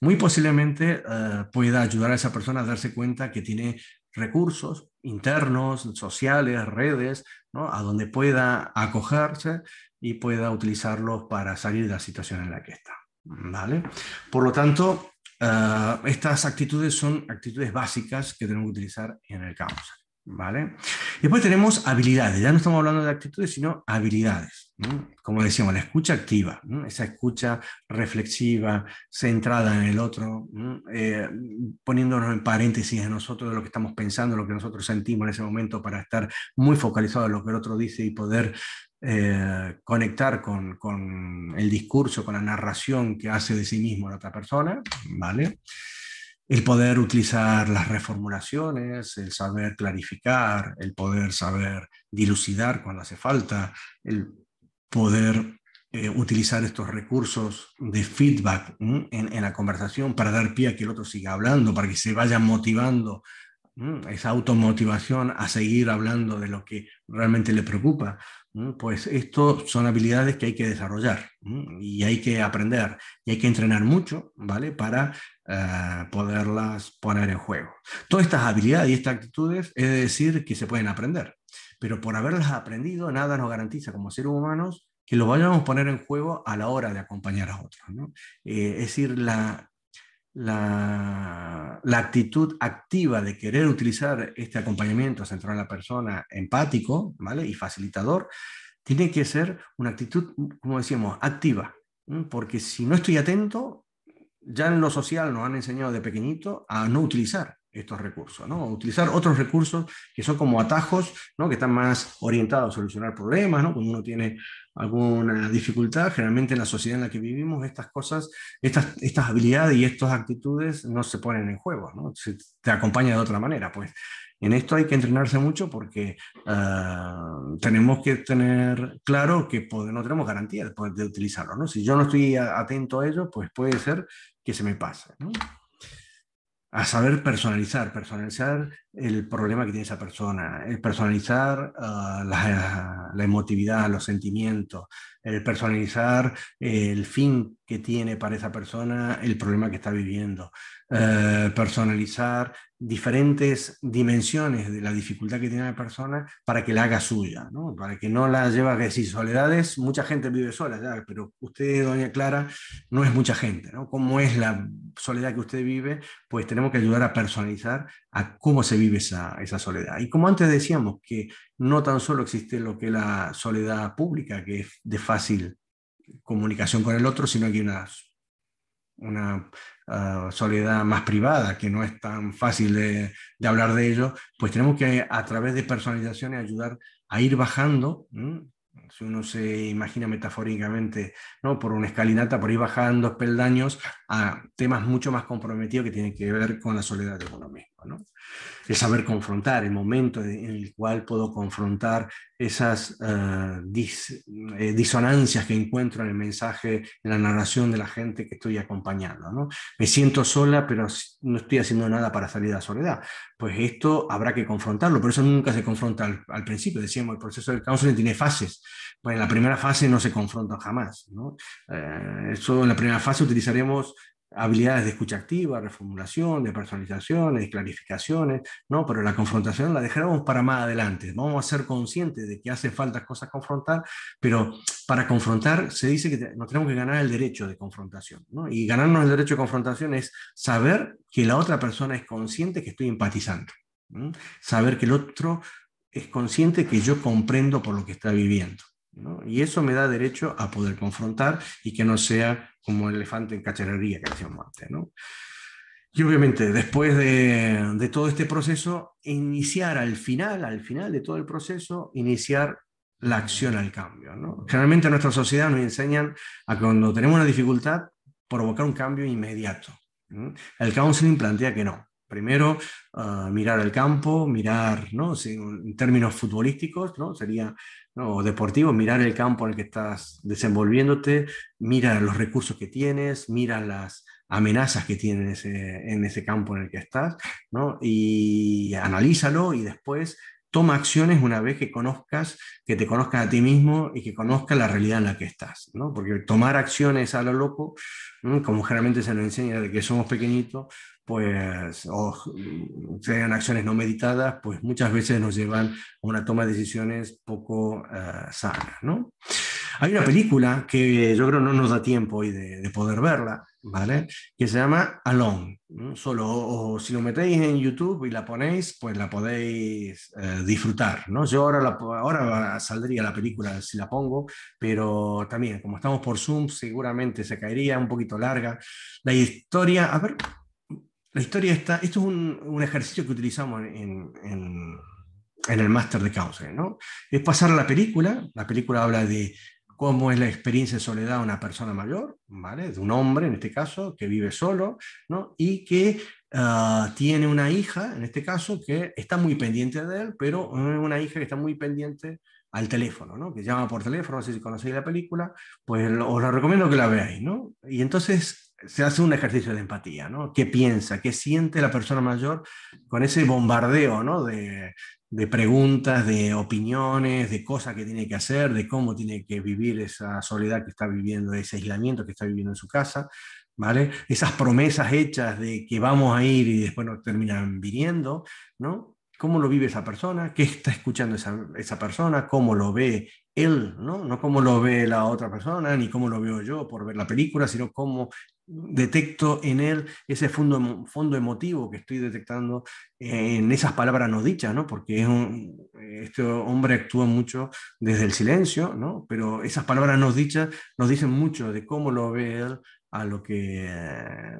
Speaker 2: muy posiblemente eh, pueda ayudar a esa persona a darse cuenta que tiene recursos internos, sociales, redes, a donde pueda acogerse y pueda utilizarlos para salir de la situación en la que está. ¿Vale? Por lo tanto, eh, estas actitudes son actitudes básicas que tenemos que utilizar en el campo. Y después tenemos habilidades. Ya no estamos hablando de actitudes, sino habilidades. Como decíamos, la escucha activa, esa escucha reflexiva, centrada en el otro, eh, poniéndonos en paréntesis de nosotros, de lo que estamos pensando, lo que nosotros sentimos en ese momento, para estar muy focalizado en lo que el otro dice y poder eh, conectar con, con, el discurso, con la narración que hace de sí mismo la otra persona. ¿Vale? el poder utilizar las reformulaciones, el saber clarificar, el poder saber dilucidar cuando hace falta, el poder eh, utilizar estos recursos de feedback en, la conversación para dar pie a que el otro siga hablando, para que se vaya motivando, esa automotivación a seguir hablando de lo que realmente le preocupa. Pues esto son habilidades que hay que desarrollar y hay que aprender y hay que entrenar mucho, ¿vale? Para eh, poderlas poner en juego. Todas estas habilidades y estas actitudes es decir que se pueden aprender, pero por haberlas aprendido nada nos garantiza como seres humanos que lo vayamos a poner en juego a la hora de acompañar a otros. Eh, es decir, la, la, actitud activa de querer utilizar este acompañamiento centrado en la persona empático ¿vale? y facilitador, tiene que ser una actitud, como decíamos, activa, porque si no estoy atento, ya en lo social nos han enseñado de pequeñito a no utilizar estos recursos, ¿no? Utilizar otros recursos que son como atajos, ¿no? Que están más orientados a solucionar problemas, ¿no? Cuando uno tiene alguna dificultad, generalmente en la sociedad en la que vivimos, estas cosas, estas, estas habilidades y estas actitudes no se ponen en juego, ¿no? Se te acompaña de otra manera, pues. En esto hay que entrenarse mucho porque ah, tenemos que tener claro que no tenemos garantía de, poder utilizarlo, ¿no? Si yo no estoy atento a ello, pues puede ser que se me pase, ¿no? a saber personalizar, personalizar el problema que tiene esa persona, el personalizar ah, la, emotividad, los sentimientos, el personalizar eh, el fin que tiene para esa persona el problema que está viviendo, eh, personalizar diferentes dimensiones de la dificultad que tiene la persona para que la haga suya, para que no la lleve a decir soledades, mucha gente vive sola, ya, pero usted, doña Clara, no es mucha gente, ¿no? ¿Cómo es la soledad que usted vive? Pues tenemos que ayudar a personalizar a cómo se vive esa, soledad. Y como antes decíamos, que no tan solo existe lo que es la soledad pública, que es de fácil comunicación con el otro, sino que hay una, ah, soledad más privada, que no es tan fácil de, hablar de ello, pues tenemos que a través de personalizaciones ayudar a ir bajando. Si uno se imagina metafóricamente, ¿no? por una escalinata, por ir bajando peldaños a temas mucho más comprometidos que tienen que ver con la soledad de uno mismo. ¿no? el saber confrontar, el momento en el cual puedo confrontar esas eh, eh, disonancias que encuentro en el mensaje, en la narración de la gente que estoy acompañando. ¿no? Me siento sola, pero no estoy haciendo nada para salir de la soledad. Pues esto habrá que confrontarlo, por eso nunca se confronta al, principio. Decíamos, el proceso del counseling tiene fases. Pues en la primera fase no se confronta jamás. ¿no? Eh, en la primera fase utilizaremos habilidades de escucha activa, reformulación, de personalizaciones, de clarificaciones, ¿no? pero la confrontación la dejaremos para más adelante. Vamos a ser conscientes de que hace falta cosas confrontar, pero para confrontar se dice que nos tenemos que ganar el derecho de confrontación. ¿no? Y ganarnos el derecho de confrontación es saber que la otra persona es consciente que estoy empatizando, saber que el otro es consciente que yo comprendo por lo que está viviendo. Y eso me da derecho a poder confrontar y que no sea como el elefante en cacharrería que hacía antes. Y obviamente, después de, todo este proceso, iniciar al final, al final de todo el proceso, iniciar la acción al cambio. Generalmente en nuestra sociedad nos enseñan a cuando tenemos una dificultad, provocar un cambio inmediato. El counseling plantea que no, Primero, ah, mirar el campo, mirar, ¿no? en términos futbolísticos, ¿no? Sería ¿no? o deportivo, mirar el campo en el que estás desenvolviéndote, mira los recursos que tienes, mira las amenazas que tienes en ese, campo en el que estás, ¿no? y analízalo y después toma acciones una vez que conozcas, que te conozcas a ti mismo y que conozcas la realidad en la que estás, ¿no? Porque tomar acciones a lo loco, como generalmente se nos enseña de que somos pequeñitos, pues, o sean acciones no meditadas, pues muchas veces nos llevan a una toma de decisiones poco eh, sana, ¿no? Hay una película que yo creo no nos da tiempo hoy de, poder verla, ¿vale? Que se llama Alone, solo, si lo metéis en YouTube y la ponéis, pues la podéis eh, disfrutar, ¿no? Yo ahora, la, ahora saldría la película si la pongo, pero también, como estamos por Zoom, seguramente se caería un poquito larga. La historia, a ver, la historia está, esto es un, un ejercicio que utilizamos en, en, el máster de Counseling, ¿no? Es pasar a la película, la película habla de cómo es la experiencia de soledad de una persona mayor, ¿vale? De un hombre, en este caso, que vive solo, ¿no? Y que ah, tiene una hija, en este caso, que está muy pendiente de él, pero eh, una hija que está muy pendiente al teléfono, ¿no? Que llama por teléfono, no sé si conocéis la película, pues os la recomiendo que la veáis, ¿no? Y entonces se hace un ejercicio de empatía, ¿no? ¿Qué piensa, qué siente la persona mayor con ese bombardeo, ¿no? De, preguntas, de opiniones, de cosas que tiene que hacer, de cómo tiene que vivir esa soledad que está viviendo, ese aislamiento que está viviendo en su casa, ¿vale? Esas promesas hechas de que vamos a ir y después no terminan viniendo, ¿no? ¿Cómo lo vive esa persona? ¿Qué está escuchando esa, esa persona? ¿Cómo lo ve él, ¿no? No cómo lo ve la otra persona, ni cómo lo veo yo por ver la película, sino cómo detecto en él ese fondo, fondo emotivo que estoy detectando eh, en esas palabras no dichas, ¿no? porque este hombre actúa mucho desde el silencio, ¿no? pero esas palabras no dichas nos dicen mucho de cómo lo ve él a lo que eh,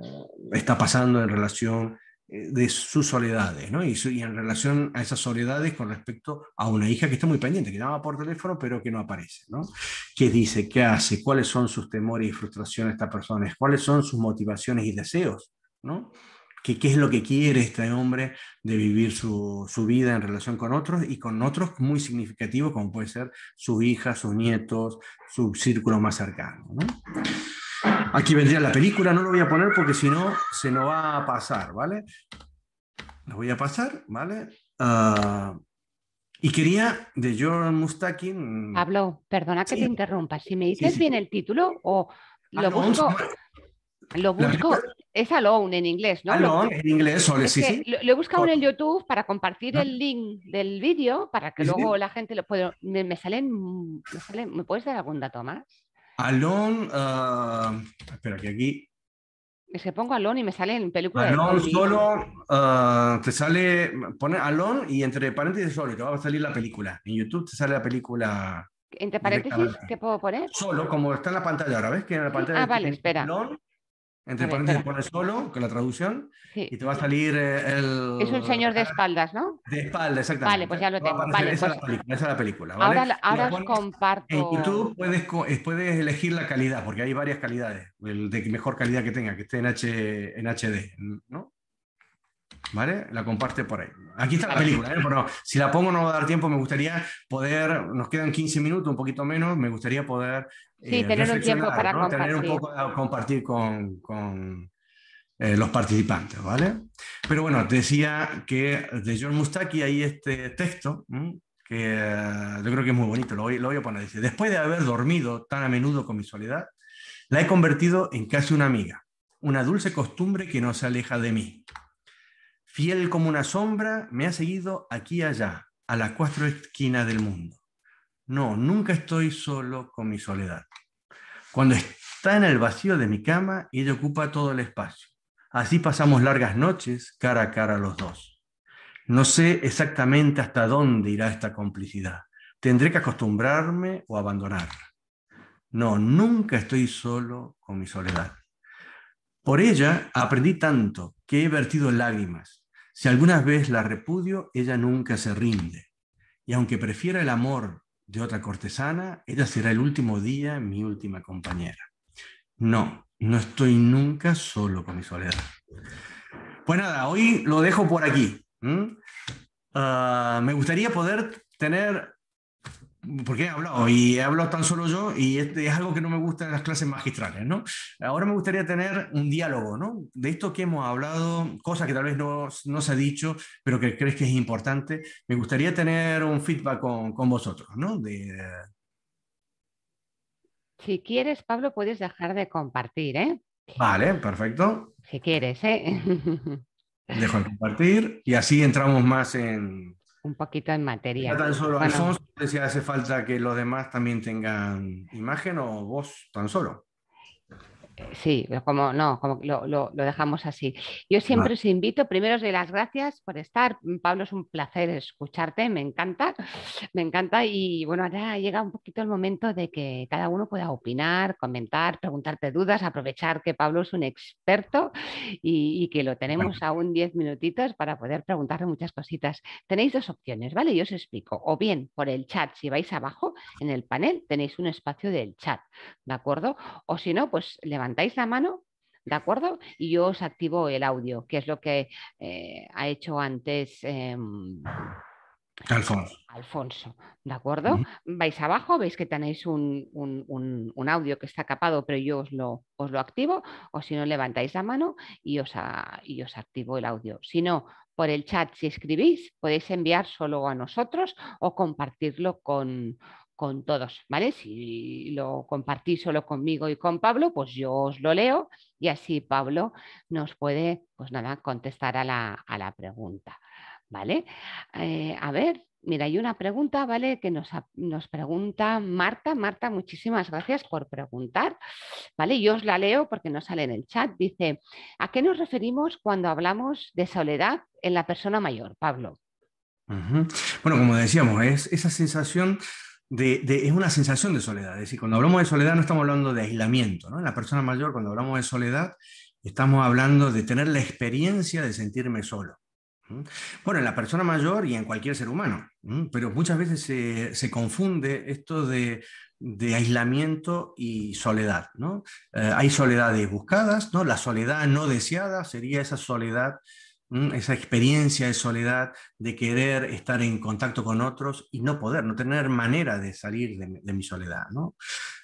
Speaker 2: está pasando en relación eh, de sus soledades, ¿no? Y, en relación a esas soledades con respecto a una hija que está muy pendiente, que llama por teléfono, pero que no aparece, ¿no? ¿Qué dice? ¿Qué hace? ¿Cuáles son sus temores y frustraciones esta persona personas? ¿Cuáles son sus motivaciones y deseos? ¿No? ¿Qué, es lo que quiere este hombre de vivir su, su, vida en relación con otros y con otros muy significativos, como puede ser su hija, sus nietos, su círculo más cercano, ¿no? Aquí vendría la película, no lo voy a poner porque si no se nos va a pasar, ¿vale? Lo voy a pasar, ¿vale? Ah, y quería de John Mustakin. Mm,
Speaker 1: Pablo, perdona que te interrumpa. Si me dices bien el título o ah, lo busco. Lo busco, es Alone en inglés, ¿no? Alone en inglés, sí, sí. Lo, he buscado en YouTube para compartir el link del vídeo para que luego la gente lo pueda. salen, me salen. ¿Me puedes dar algún dato más?
Speaker 2: Alon, ah, espera que aquí.
Speaker 1: Es que pongo Alon y me sale en película. Alon solo,
Speaker 2: ah, te sale, pone Alon y entre paréntesis solo, te va a salir la película. En YouTube te sale la película.
Speaker 1: ¿Entre paréntesis qué puedo poner? Solo, como
Speaker 2: está en la pantalla ahora, ¿ves? Que en la pantalla ah, vale, espera. Entre paréntesis pone solo, con la traducción, y te va a salir el... Es un señor
Speaker 1: de espaldas, ¿no?
Speaker 2: De espaldas, exactamente. Vale, pues ya lo tengo. Vale, esa, es pues la película, Ahora, os
Speaker 1: comparto... En YouTube
Speaker 2: puedes, eh, puedes elegir la calidad, porque hay varias calidades, el de mejor calidad que tenga, que esté en, H, en HD, ¿no? ¿Vale? La comparte por ahí. Aquí está la película, ¿eh? pero si la pongo no va a dar tiempo. Me gustaría poder, nos quedan 15 minutos, un poquito menos. Me gustaría poder eh, tener un tiempo para compartir. un poco compartir con, eh, los participantes, ¿vale? Pero bueno, decía que de John Mustaki hay este texto que yo creo que es muy bonito. Lo voy, lo voy a poner. Dice: Después de haber dormido tan a menudo con mi soledad, la he convertido en casi una amiga, una dulce costumbre que no se aleja de mí. Y él, como una sombra, me ha seguido aquí y allá, a las cuatro esquinas del mundo. No, nunca estoy solo con mi soledad. Cuando está en el vacío de mi cama, ella ocupa todo el espacio. Así pasamos largas noches cara a cara los dos. No sé exactamente hasta dónde irá esta complicidad. Tendré que acostumbrarme o abandonarla. No, nunca estoy solo con mi soledad. Por ella aprendí tanto que he vertido lágrimas, si alguna vez la repudio, ella nunca se rinde. Y aunque prefiera el amor de otra cortesana, ella será el último día mi última compañera. No, no estoy nunca solo con mi soledad. Pues nada, hoy lo dejo por aquí. Ah, me gustaría poder tener porque he hablado y he hablado tan solo yo y es, algo que no me gusta en las clases magistrales, ¿no? Ahora me gustaría tener un diálogo, ¿no? De esto que hemos hablado, cosas que tal vez no, no se ha dicho, pero que crees que es importante, me gustaría tener un feedback con, con vosotros, ¿no? De,
Speaker 1: si quieres, Pablo, puedes dejar de compartir, ¿eh?
Speaker 2: Vale, perfecto.
Speaker 1: Si quieres, ¿eh? [laughs]
Speaker 2: Dejo de compartir y así entramos más en,
Speaker 1: un poquito en materia. tan solo bueno.
Speaker 2: hace falta que los demás también tengan imagen o voz tan solo.
Speaker 1: Eh, sí, como no, como lo, lo, dejamos así. Yo siempre os invito, primero os doy las gracias por estar. Mm, Pablo, es un placer escucharte, me encanta, [laughs] me encanta. Y bueno, ahora llega un poquito el momento de que cada uno pueda opinar, comentar, preguntarte dudas, aprovechar que Pablo es un experto y, que lo tenemos aún diez minutitos para poder preguntarle muchas cositas. Tenéis dos opciones, ¿vale? Yo os explico. O bien por el chat, si vais abajo en el panel, tenéis un espacio del chat, ¿de acuerdo? O si no, pues levantad levantáis la mano, ¿de acuerdo? Y yo os activo el audio, que es lo que eh, ha hecho antes. Em, Alfonso. Alfonso, ¿de acuerdo? Vais abajo, veis que tenéis un, un, audio que está capado, pero yo os lo, os lo activo, o si no, levantáis la mano y os, a, y os activo el audio. Si no, por el chat, si escribís, podéis enviar solo a nosotros o compartirlo con, con todos, ¿vale? Si lo compartís solo conmigo y con Pablo, pues yo os lo leo y así Pablo nos puede, pues nada, contestar a la, pregunta, ¿vale? Eh, a ver, mira, hay una pregunta, ¿vale? Que nos, nos, pregunta Marta. Marta, muchísimas gracias por preguntar, ¿vale? Yo os la leo porque no sale en el chat. Dice, ¿a qué nos referimos cuando hablamos de soledad en la persona mayor, Pablo?
Speaker 2: Bueno, como decíamos, es esa sensación es una sensación de soledad. Es decir, cuando hablamos de soledad no estamos hablando de aislamiento. En la persona mayor, cuando hablamos de soledad, estamos hablando de tener la experiencia de sentirme solo. Bueno, en la persona mayor y en cualquier ser humano, pero muchas veces se, confunde esto de, aislamiento y soledad. ¿no? Eh, hay soledades buscadas, ¿no? la soledad no deseada sería esa soledad esa experiencia de soledad, de querer estar en contacto con otros y no poder, no tener manera de salir de, mi soledad. ¿no?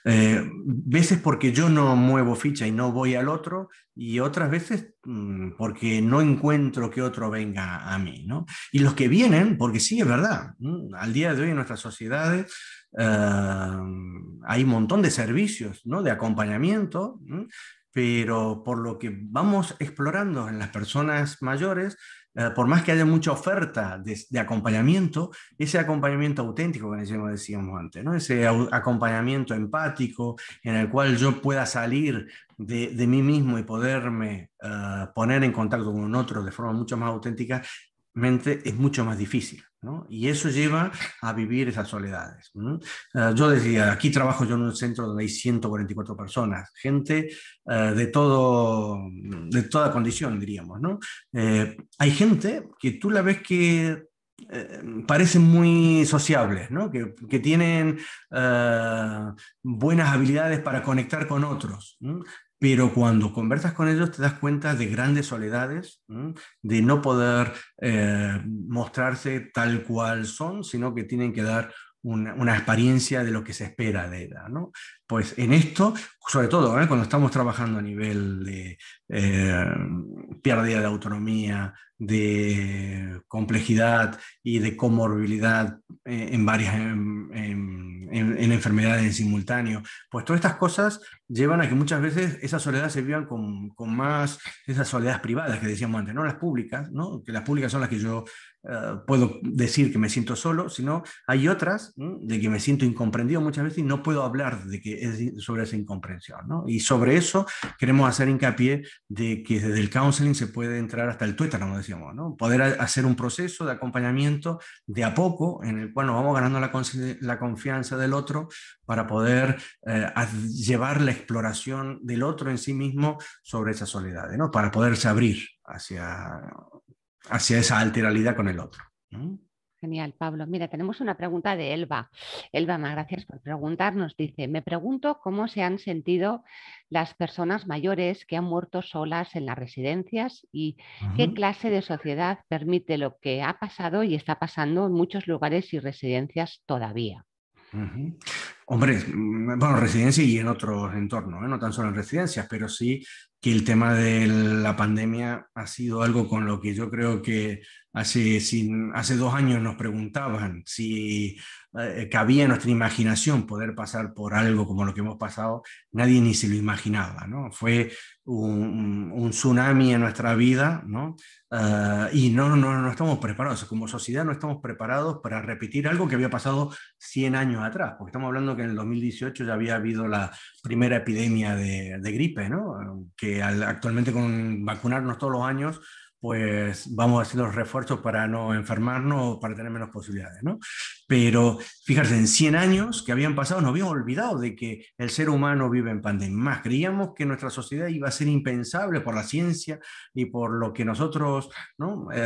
Speaker 2: Eh, veces porque yo no muevo ficha y no voy al otro y otras veces mm, porque no encuentro que otro venga a mí. Y los que vienen, porque sí, es verdad, al día de hoy en nuestras sociedades eh, hay un montón de servicios ¿no? de acompañamiento pero por lo que vamos explorando en las personas mayores, eh, por más que haya mucha oferta de, acompañamiento, ese acompañamiento auténtico que decíamos antes, ¿no? ese acompañamiento empático en el cual yo pueda salir de, mí mismo y poderme eh, poner en contacto con otro de forma mucho más auténtica, mente, es mucho más difícil. Y eso lleva a vivir esas soledades. Eh, yo decía, aquí trabajo yo en un centro donde hay 144 personas, gente eh, de, de toda condición, diríamos. Eh, hay gente que tú la ves que parecen muy sociables, que, tienen buenas habilidades para conectar con otros pero cuando conversas con ellos te das cuenta de grandes soledades, de no poder eh, mostrarse tal cual son, sino que tienen que dar una, experiencia de lo que se espera de ella. ¿no? Pues en esto, sobre todo ¿eh? cuando estamos trabajando a nivel de eh, pérdida de autonomía, de complejidad y de comorbilidad eh, en varias enfermedades en simultáneo, pues todas estas cosas llevan a que muchas veces esa soledad se vivan con, más esas soledades privadas que decíamos antes, no las públicas, ¿no? que las públicas son las que yo eh, puedo decir que me siento solo, sino hay otras de que me siento incomprendido muchas veces y no puedo hablar de que es sobre esa incomprensión. ¿no? Y sobre eso queremos hacer hincapié de que desde el counseling se puede entrar hasta el twitter, como decíamos, ¿no? poder hacer un proceso de acompañamiento de a poco en el cual nos vamos ganando la, confianza del otro para poder eh, llevar la exploración del otro en sí mismo sobre esas soledades, ¿no? para poderse abrir hacia hacia esa alteralidad con el otro.
Speaker 1: Genial, Pablo. Mira, tenemos una pregunta de Elba. Elba, gracias por preguntarnos. Dice, me pregunto cómo se han sentido las personas mayores que han muerto solas en las residencias y qué clase de sociedad permite lo que ha pasado y está pasando en muchos lugares y residencias todavía.
Speaker 2: Hombre, mm, bueno, residencia y en otros entornos, ¿eh? no tan solo en residencias, pero sí que el tema de la pandemia ha sido algo con lo que yo creo que hace, sin, hace dos años nos preguntaban si eh, cabía en nuestra imaginación poder pasar por algo como lo que hemos pasado, nadie ni se lo imaginaba, ¿no? Fue un, tsunami en nuestra vida, ¿no? Eh, y no, no, no estamos preparados, como sociedad no estamos preparados para repetir algo que había pasado 100 años atrás, porque estamos hablando que en el 2018 ya había habido la primera epidemia de, gripe, ¿no? Que actualmente con vacunarnos todos los años pues vamos a hacer los refuerzos para no enfermarnos, o para tener menos posibilidades, ¿no? Pero fíjense, en 100 años que habían pasado nos habíamos olvidado de que el ser humano vive en pandemia. creíamos que nuestra sociedad iba a ser impensable por la ciencia y por lo que nosotros, ¿no? Eh,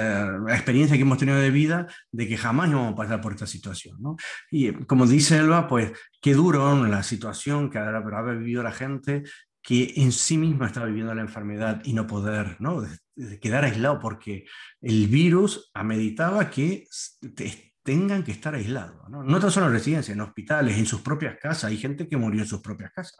Speaker 2: la experiencia que hemos tenido de vida, de que jamás íbamos a pasar por esta situación, ¿no? Y como dice Elba, pues qué duro la situación que habrá vivido la gente que en sí misma estaba viviendo la enfermedad y no poder, ¿no? quedar aislado porque el virus ameditaba que tengan que estar aislados, ¿no? No tan solo en residencias, en hospitales, en sus propias casas, hay gente que murió en sus propias casas,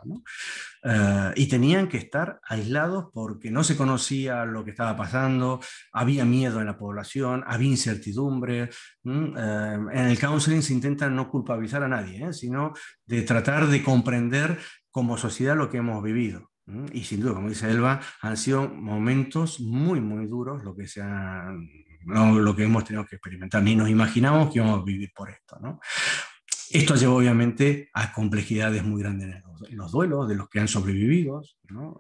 Speaker 2: eh, y tenían que estar aislados porque no se conocía lo que estaba pasando, había miedo en la población, había incertidumbre. Eh, en el counseling se intenta no culpabilizar a nadie, ¿eh? sino de tratar de comprender como sociedad lo que hemos vivido. Y sin duda, como dice Elba, han sido momentos muy, muy duros lo que, lo que hemos tenido que experimentar. Ni nos imaginamos que íbamos a vivir por esto. ¿no? Esto llevó obviamente a complejidades muy grandes en los, duelos de los que han sobrevivido.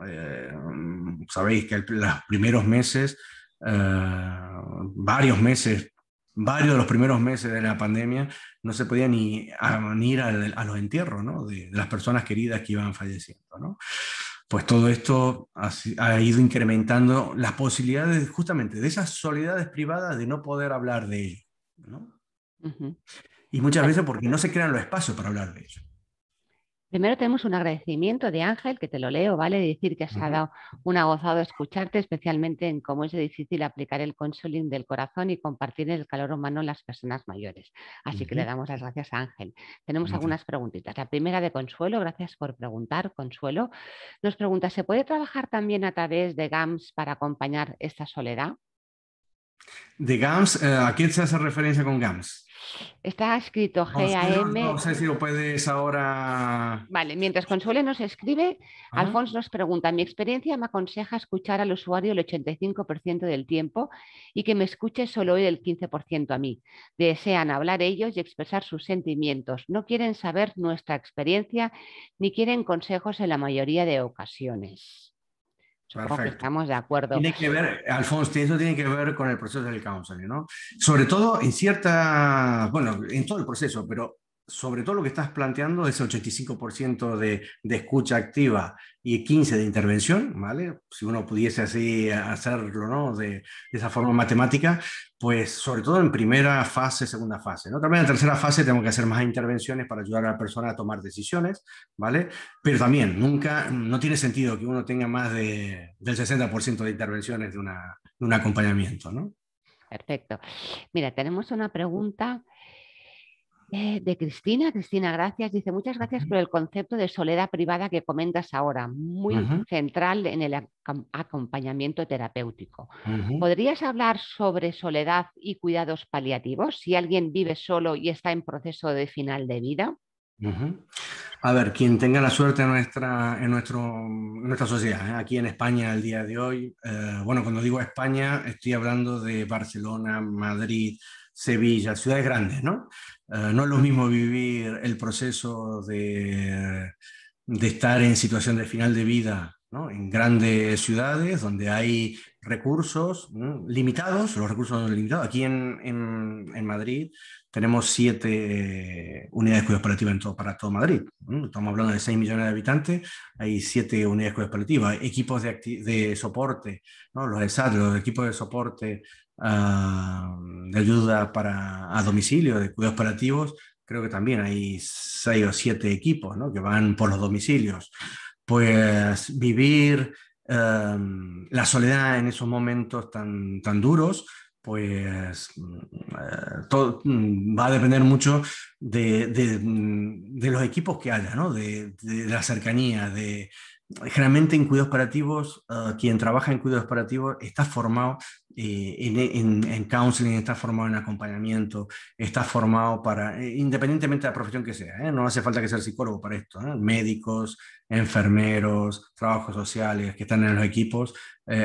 Speaker 2: Eh, sabéis que los primeros meses, eh, varios meses varios de los primeros meses de la pandemia no se podía ni, ir a, los entierros de, las personas queridas que iban falleciendo. Pues todo esto ha, ido incrementando las posibilidades justamente de esas soledades privadas de no poder hablar de ello. Y muchas veces porque no se crean los espacios para hablar de ello.
Speaker 1: Primero tenemos un agradecimiento de Ángel, que te lo leo, ¿vale? decir que se ha dado un agozado escucharte, especialmente en cómo es difícil aplicar el consoling del corazón y compartir el calor humano en las personas mayores. Así que le damos las gracias a Ángel. Tenemos algunas preguntitas. La primera de Consuelo, gracias por preguntar, Consuelo. Nos pregunta, ¿se puede trabajar también a través de GAMS para acompañar esta soledad?
Speaker 2: De GAMS, eh, ¿a quién se hace referencia con GAMS?
Speaker 1: Está escrito GAM. No, sé si
Speaker 2: lo puedes ahora.
Speaker 1: Vale, mientras Consuelo nos escribe, Alfonso nos pregunta: Mi experiencia me aconseja escuchar al usuario el 85% del tiempo y que me escuche solo el 15% a mí. Desean hablar ellos y expresar sus sentimientos. No quieren saber nuestra experiencia ni quieren consejos en la mayoría de ocasiones. Perfecto. estamos de acuerdo. Tiene que ver,
Speaker 2: Alfonso, eso tiene que ver con el proceso del counseling, ¿no? Sobre todo en cierta, bueno, en todo el proceso, pero sobre todo lo que estás planteando ese 85% de, escucha activa y 15% de intervención, ¿vale? Si uno pudiese así hacerlo, ¿no? De, esa forma matemática, pues sobre todo en primera fase, segunda fase, ¿no? También en tercera fase tengo que hacer más intervenciones para ayudar a la persona a tomar decisiones, ¿vale? Pero también nunca, no tiene sentido que uno tenga más de, del 60% de intervenciones de, de un acompañamiento, ¿no? Perfecto.
Speaker 1: Mira, tenemos una pregunta eh, de Cristina, Cristina, gracias. Dice, muchas gracias por el concepto de soledad privada que comentas ahora, muy central en el acompañamiento terapéutico. ¿Podrías hablar sobre soledad y cuidados paliativos si alguien vive solo y está en proceso de final de vida?
Speaker 2: A ver, quien tenga la suerte en nuestra, en nuestro, nuestra sociedad, ¿eh? aquí en España el día de hoy, eh, bueno, cuando digo España, estoy hablando de Barcelona, Madrid, Sevilla, ciudades grandes, ¿no? Eh, no es lo mismo vivir el proceso de, de, estar en situación de final de vida ¿no? en grandes ciudades donde hay recursos limitados, los recursos limitados. Aquí en, en, en, Madrid tenemos siete unidades de cuidados paliativos todo, para todo Madrid. Estamos hablando de 6 millones de habitantes, hay siete unidades de cuidados paliativos, equipos de, de soporte, los ESAT, los equipos de soporte de ayuda para, a domicilio, de cuidados operativos, creo que también hay seis o siete equipos ¿no? que van por los domicilios. Pues vivir la soledad en esos momentos tan, tan duros, pues eh, todo, mm, va a depender mucho de, mm, los equipos que haya, de, de, la cercanía, de, generalmente en cuidados operativos, ah, quien trabaja en cuidados operativos está formado eh, en, counseling, está formado en acompañamiento, está formado para, eh, independientemente de la profesión que sea, ¿eh? no hace falta que sea psicólogo para esto, médicos, enfermeros, trabajos sociales que están en los equipos,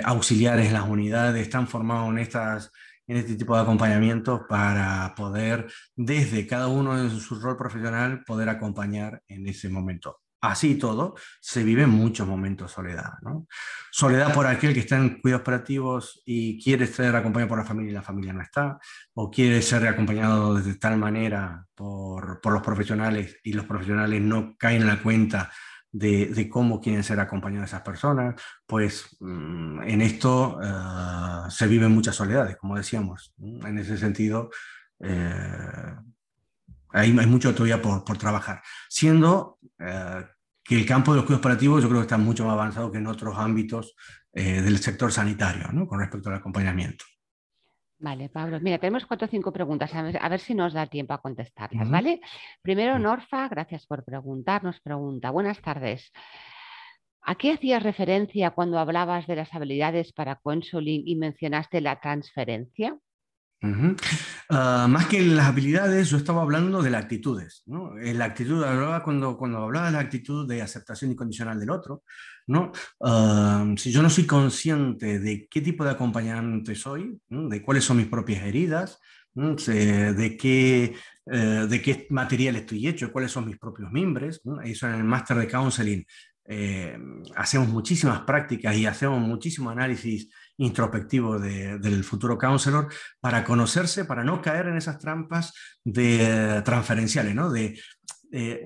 Speaker 2: auxiliares en las unidades, están formados en este tipo de acompañamiento para poder, desde cada uno de su rol profesional, poder acompañar en ese momento. Así todo, se viven muchos momentos soledad. ¿no? Soledad por aquel que está en cuidados operativos y quiere ser acompañado por la familia y la familia no está, o quiere ser acompañado de tal manera por, por los profesionales y los profesionales no caen en la cuenta de, cómo quieren ser acompañados esas personas, pues mm, en esto eh, se viven muchas soledades, como decíamos. En ese sentido, eh, hay, mucho todavía por, por trabajar, siendo eh, que el campo de los cuidados operativos yo creo que está mucho más avanzado que en otros ámbitos eh, del sector sanitario, ¿no? con respecto al acompañamiento.
Speaker 1: Vale, Pablo. Mira, tenemos cuatro o cinco preguntas. A ver, si nos da tiempo a contestarlas, ¿vale? Primero, Norfa, gracias por preguntarnos. Pregunta, buenas tardes. ¿A qué hacías referencia cuando hablabas de las habilidades para counseling y mencionaste la
Speaker 2: transferencia? Ah, más que las habilidades, yo estaba hablando de las actitudes. Eh, la actitud, hablaba cuando, cuando hablaba de la actitud de aceptación incondicional del otro, ah, si yo no soy consciente de qué tipo de acompañante soy, de cuáles son mis propias heridas, de, qué, eh, de qué material estoy hecho, cuáles son mis propios mimbres, eso en el máster de counseling eh, hacemos muchísimas prácticas y hacemos muchísimo análisis introspectivo de, del futuro counselor para conocerse, para no caer en esas trampas de eh, transferenciales, ¿no? de eh,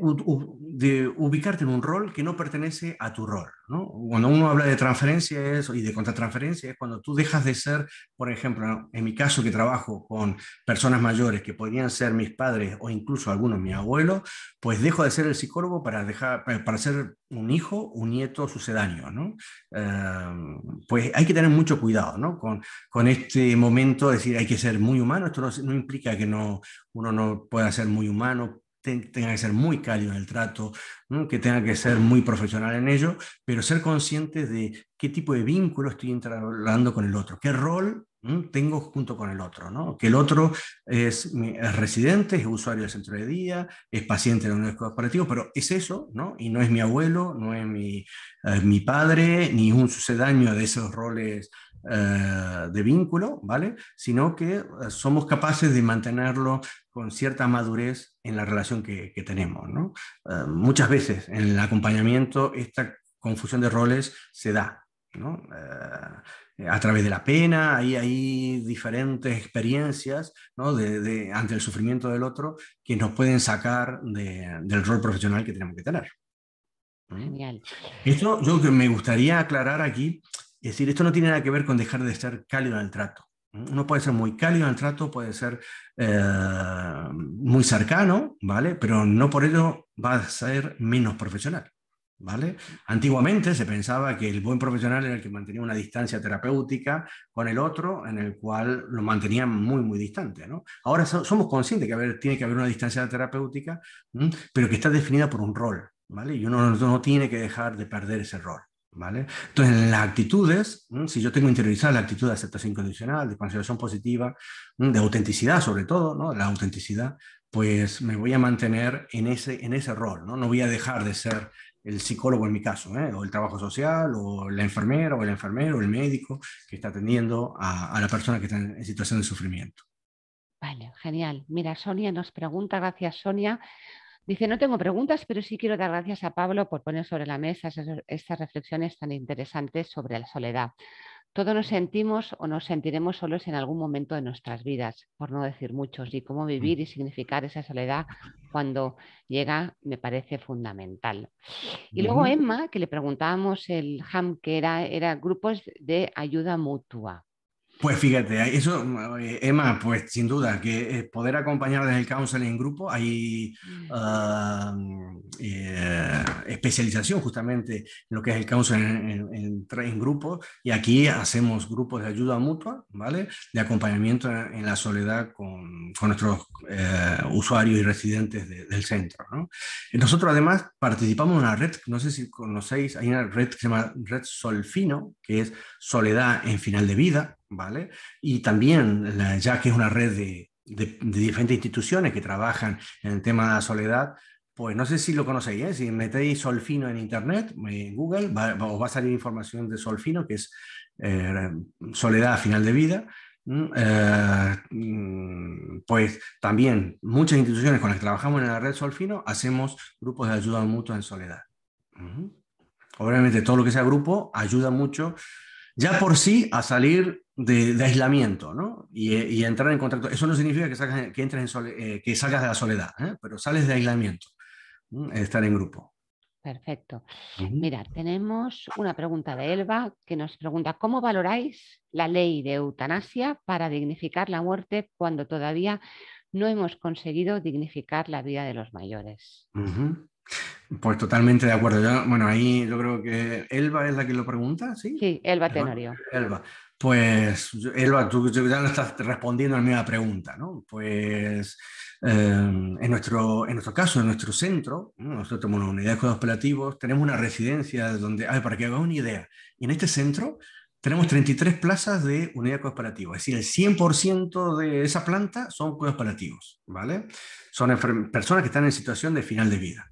Speaker 2: de ubicarte en un rol que no pertenece a tu rol. Cuando uno habla de transferencias y de contratransferencia es cuando tú dejas de ser, por ejemplo, en mi caso que trabajo con personas mayores que podrían ser mis padres o incluso algunos mis abuelos, pues dejo de ser el psicólogo para, dejar, eh, para ser un hijo, un nieto sucedáneo. Eh, pues hay que tener mucho cuidado con, este momento, es decir, hay que ser muy humano, esto no, implica que no, uno no pueda ser muy humano tenga que ser muy cálido en el trato, que tenga que ser muy profesional en ello, pero ser consciente de qué tipo de vínculo estoy entrando con el otro, qué rol tengo junto con el otro, que el otro es, residente, es usuario del centro de día, es paciente de un unidad pero es eso, ¿no? y no es mi abuelo, no es mi, padre, ni un sucedaño de esos roles eh, de vínculo, ¿vale? sino que eh, somos capaces de mantenerlo con cierta madurez en la relación que, tenemos. Ah, muchas veces en el acompañamiento esta confusión de roles se da. Ah, eh, a través de la pena, hay, hay diferentes experiencias ante el sufrimiento del otro que nos pueden sacar del rol profesional que tenemos que tener. Esto yo que me gustaría aclarar aquí, es decir, esto no tiene nada que ver con dejar de ser cálido en el trato. Uno puede ser muy cálido en el trato, puede ser eh, muy cercano, ¿vale? Pero no por ello va a ser menos profesional, ¿vale? Antiguamente se pensaba que el buen profesional era el que mantenía una distancia terapéutica con el otro, en el cual lo mantenía muy, muy distante, ¿no? Ahora somos conscientes de que tiene que haber una distancia terapéutica, pero que está definida por un rol, ¿vale? Y uno no tiene que dejar de perder ese rol. Entonces, las actitudes, si yo tengo interiorizada la actitud de aceptación incondicional, de consideración positiva, de autenticidad sobre todo, la autenticidad, pues me voy a mantener en ese, rol, ¿no? voy a dejar de ser el psicólogo en mi caso, ¿eh? o el trabajo social, o la enfermera, o el enfermero, o el médico que está atendiendo a la persona que está en situación de sufrimiento.
Speaker 1: Vale, genial. Mira, Sonia nos pregunta, gracias Sonia, Dice, no tengo preguntas, pero sí quiero dar gracias a Pablo por poner sobre la mesa estas reflexiones tan interesantes sobre la soledad. Todos nos sentimos o nos sentiremos solos en algún momento de nuestras vidas, por no decir muchos, y cómo mm. vivir y significar esa soledad cuando llega me parece fundamental. Y luego Emma, que le preguntábamos el HAM, que era, era grupos de ayuda mutua.
Speaker 2: Pues fíjate, eso, eh, Emma, pues sin duda, que eh, poder acompañar desde el counseling en grupo, hay mm. eh, especialización justamente en lo que es el counseling en, en, grupo, y aquí hacemos grupos de ayuda mutua, ¿vale? De acompañamiento en, la soledad con, con nuestros usuarios y residentes del centro, ¿no? Nosotros además participamos en una red, no sé si conocéis, hay una red que se llama Red Solfino, que es Soledad en Final de Vida, ¿vale? Y también, ya que es una red de, de, diferentes instituciones que trabajan en el tema de la soledad, pues no sé si lo conocéis, ¿eh? si metéis Solfino en Internet, en Google, va, os va a salir información de Solfino, que es eh, soledad a final de vida. Eh, pues también muchas instituciones con las que trabajamos en la red Solfino hacemos grupos de ayuda mutua en soledad. Obviamente todo lo que sea grupo ayuda mucho ya por sí a salir de, aislamiento, ¿no? Y, entrar en contacto. Eso no significa que, salgas, que, entres en eh, que salgas de la soledad, ¿eh? pero sales de aislamiento, estar en grupo.
Speaker 1: Perfecto. Mira, tenemos una pregunta de Elba que nos pregunta, ¿cómo valoráis la ley de eutanasia para dignificar la muerte cuando todavía no hemos conseguido dignificar la vida de
Speaker 2: los mayores? Pues totalmente de acuerdo. bueno, ahí yo creo que Elba es la que lo pregunta, ¿sí? Sí, Elba Tenorio. Elba. Pues, Elba, tú, ya no estás respondiendo a la misma pregunta, ¿no? Pues, eh, en, nuestro, en nuestro caso, en nuestro centro, nosotros tenemos una unidad de cuidados operativos, tenemos una residencia donde, ay, para que haga una idea, y en este centro tenemos 33 plazas de unidad cooperativa, es decir, el 100% de esa planta son cooperativos, ¿vale? Son personas que están en situación de final de vida.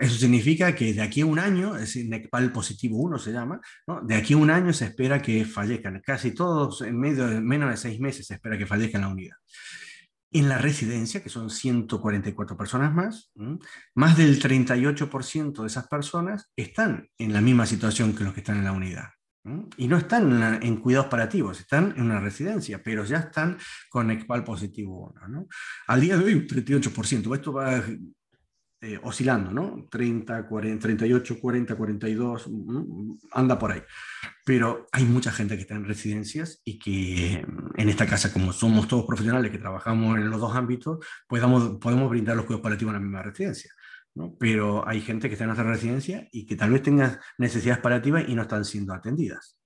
Speaker 2: eso significa que de aquí a un año, es decir, NECPAL positivo 1 se llama, de aquí a un año se espera que fallezcan, casi todos en medio de, menos de seis meses se espera que fallezcan la unidad. En la residencia, que son 144 personas más, más del 38% de esas personas están en la misma situación que los que están en la unidad. Y no están en, cuidados paliativos, están en una residencia, pero ya están con expal positivo 1. Al día de hoy, 38%. Esto va eh, oscilando, ¿no? 30, 40, 38, 40, 42, anda por ahí. Pero hay mucha gente que está en residencias y que mm, en esta casa, como somos todos profesionales que trabajamos en los dos ámbitos, podemos brindar los cuidados paliativos en la misma residencia. Pero hay gente que está en nuestra residencia y que tal vez tenga necesidades paliativas y no están siendo atendidas.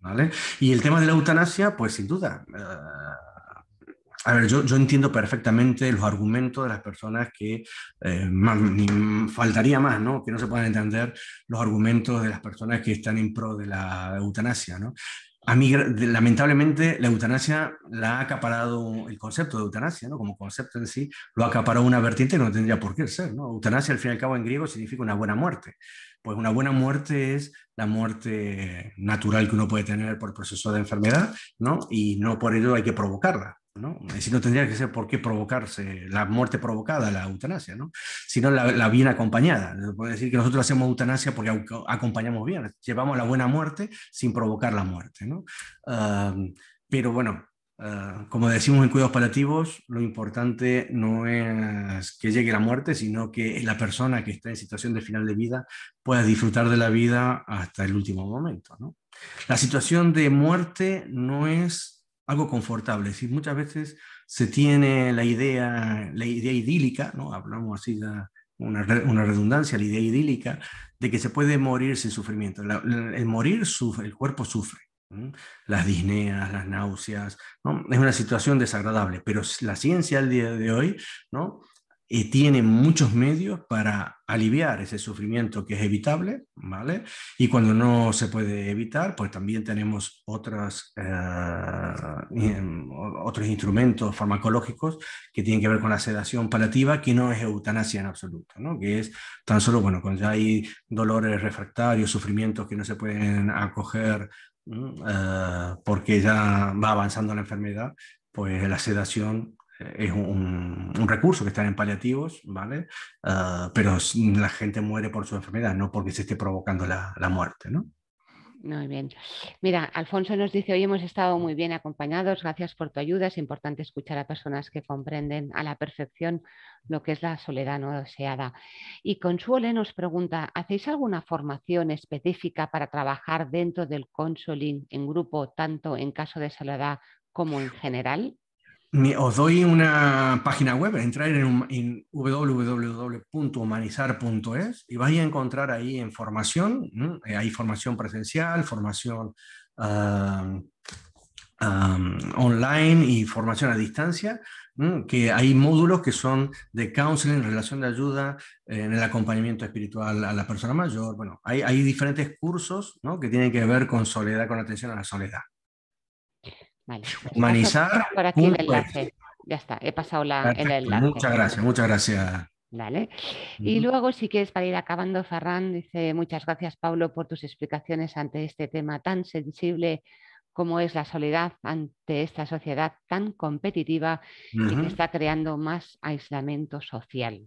Speaker 2: ¿Vale? Y el tema de la eutanasia, pues sin duda. Eh, a ver, yo, yo, entiendo perfectamente los argumentos de las personas que eh, faltaría más, ¿no? Que no se puedan entender los argumentos de las personas que están en pro de la eutanasia, ¿no? A mí, lamentablemente, la eutanasia la ha acaparado el concepto de eutanasia, ¿no? como concepto en sí, lo ha acaparado una vertiente que no tendría por qué ser. ¿no? Eutanasia, al fin y al cabo, en griego significa una buena muerte. Pues una buena muerte es la muerte natural que uno puede tener por proceso de enfermedad, ¿no? y no por ello hay que provocarla. ¿no? Si no tendría que ser por qué provocarse la muerte provocada, la eutanasia, Sino la, bien acompañada. Puede decir que nosotros hacemos eutanasia porque acompañamos bien, llevamos la buena muerte sin provocar la muerte, pero bueno, ah, como decimos en cuidados paliativos, lo importante no es que llegue la muerte, sino que la persona que está en situación de final de vida pueda disfrutar de la vida hasta el último momento, La situación de muerte no es algo confortable. muchas veces se tiene la idea, la idea idílica, ¿no? hablamos así de una, redundancia, la idea idílica, de que se puede morir sin sufrimiento. el morir sufre, el cuerpo sufre. Las disneas, las náuseas, es una situación desagradable, pero la ciencia al día de hoy ¿no? tiene muchos medios para aliviar ese sufrimiento que es evitable, ¿vale? Y cuando no se puede evitar, pues también tenemos otras, eh, em, otros instrumentos farmacológicos que tienen que ver con la sedación palativa, que no es eutanasia en absoluto, ¿no? Que es tan solo, bueno, cuando hay dolores refractarios, sufrimientos que no se pueden acoger eh, porque ya va avanzando la enfermedad, pues la sedación es un, recurso que está en paliativos, ¿vale? Ah, pero la gente muere por su enfermedad, no porque se esté provocando la, muerte, ¿no?
Speaker 1: Muy bien. Mira, Alfonso nos dice, hoy hemos estado muy bien acompañados, gracias por tu ayuda, es importante escuchar a personas que comprenden a la perfección lo que es la soledad no deseada. Y Consuelo nos pregunta, ¿hacéis alguna formación específica para trabajar dentro del consoling en grupo, tanto en caso de soledad como en general?
Speaker 2: os doy una página web, entrar en, www.humanizar.es y vais a encontrar ahí en formación, eh, hay formación presencial, formación online y formación a distancia, que hay módulos que son de counseling, relación de ayuda, eh, en el acompañamiento espiritual a la persona mayor, bueno, hay, hay diferentes cursos ¿no? que tienen que ver con soledad, con atención a la soledad.
Speaker 1: Pues Humanizar. [laughs] Ya está, he pasado la, el enlace. Muchas gracias,
Speaker 2: muchas gracias.
Speaker 1: Y luego, si quieres, para ir acabando, Ferran dice, muchas gracias, Pablo, por tus explicaciones ante este tema tan sensible como es la soledad ante esta sociedad tan competitiva y que está creando más aislamiento social.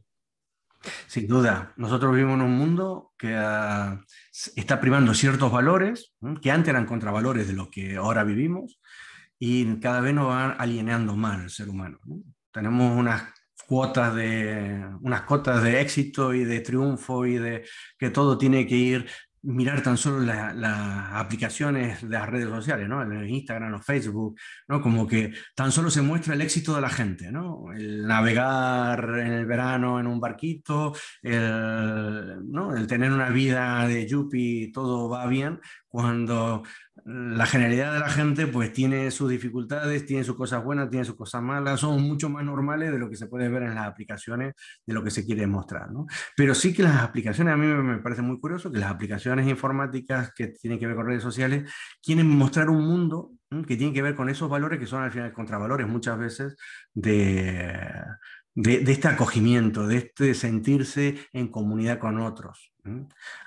Speaker 2: Sin duda, nosotros vivimos en un mundo que ah, está primando ciertos valores, que antes eran contravalores de lo que ahora vivimos, y cada vez nos va alienando más el ser humano. Tenemos unas cuotas de unas cuotas de éxito y de triunfo y de que todo tiene que ir mirar tan solo las aplicaciones de las redes sociales, ¿no? El Instagram o Facebook, ¿no? Como que tan solo se muestra el éxito de la gente, ¿no? El navegar en el verano en un barquito, el, ¿no? el tener una vida de yuppie, todo va bien, cuando la generalidad de la gente pues tiene sus dificultades, tiene sus cosas buenas, tiene sus cosas malas, son mucho más normales de lo que se puede ver en las aplicaciones, de lo que se quiere mostrar. ¿no? Pero sí que las aplicaciones, a mí me parece muy curioso que las aplicaciones informáticas que tienen que ver con redes sociales quieren mostrar un mundo que tiene que ver con esos valores que son al final contravalores muchas veces de, de, este acogimiento, de este sentirse en comunidad con otros.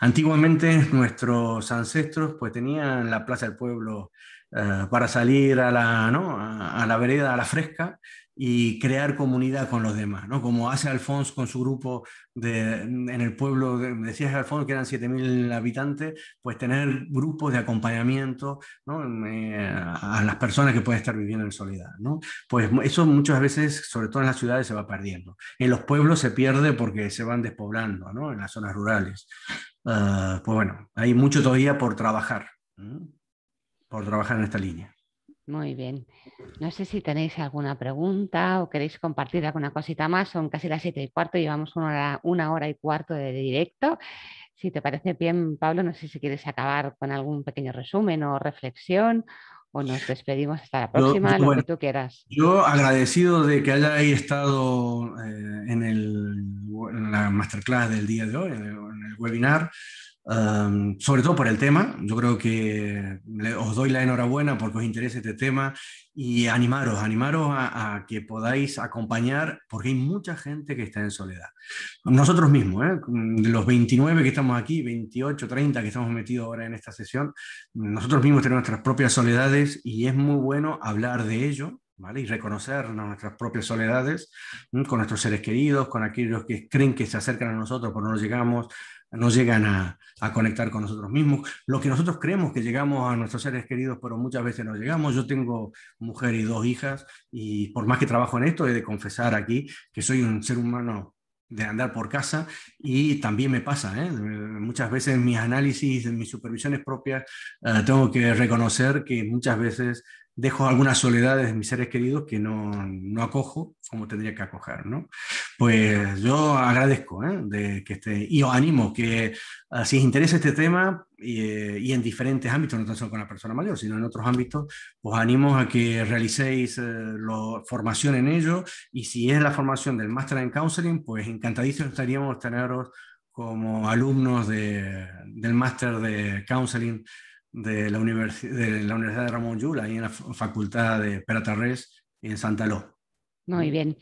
Speaker 2: Antiguamente nuestros ancestros pues tenían la plaza del pueblo eh, para salir a la, a la vereda, a la fresca, y crear comunidad con los demás, ¿no? Como hace Alfonso con su grupo en el pueblo, decías Alfonso que eran 7.000 habitantes, pues tener grupos de acompañamiento eh, a las personas que pueden estar viviendo en soledad, ¿no? Pues eso muchas veces, sobre todo en las ciudades, se va perdiendo. En los pueblos se pierde porque se van despoblando, ¿no? En las zonas rurales. Ah, pues bueno, hay mucho todavía por trabajar, por trabajar en esta línea.
Speaker 1: Muy bien. No sé si tenéis alguna pregunta o queréis compartir alguna cosita más. Son casi las siete y cuarto, llevamos una hora, una hora y cuarto de directo. Si te parece bien, Pablo, no sé si quieres acabar con algún pequeño resumen o reflexión o nos despedimos hasta la próxima, lo que tú quieras.
Speaker 2: Yo agradecido de que hayáis estado eh, en, el, la masterclass del día de hoy, en el webinar sobre todo por el tema. Yo creo que os doy la enhorabuena porque os interesa este tema y animaros, animaros a, que podáis acompañar porque hay mucha gente que está en soledad. Nosotros mismos, ¿eh? de los 29 que estamos aquí, 28, 30 que estamos metidos ahora en esta sesión, nosotros mismos tenemos nuestras propias soledades y es muy bueno hablar de ello, ¿Vale? Y reconocer nuestras propias soledades con nuestros seres queridos, con aquellos que creen que se acercan a nosotros, pero no llegamos, no llegan a, conectar con nosotros mismos. Lo que nosotros creemos que llegamos a nuestros seres queridos, pero muchas veces no llegamos. Yo tengo mujer y dos hijas y por más que trabajo en esto, he de confesar aquí que soy un ser humano de andar por casa y también me pasa. ¿eh? Muchas veces en mis análisis, en mis supervisiones propias, eh, tengo que reconocer que muchas veces dejo algunas soledades mis seres queridos que no, no acojo como tendría que acoger, ¿no? Pues yo agradezco ¿eh? de que esté, y os animo que ah, si os interesa este tema eh, y, en diferentes ámbitos, no tan solo con la persona mayor, sino en otros ámbitos, os animo a que realicéis eh, la formación en ello y si es la formación del Master en Counseling, pues encantadísimos estaríamos teneros como alumnos del Máster de Counseling de la, de la Universidad de Ramón Llull, ahí en la Facultad de Peratarres en Santaló. Muy bien.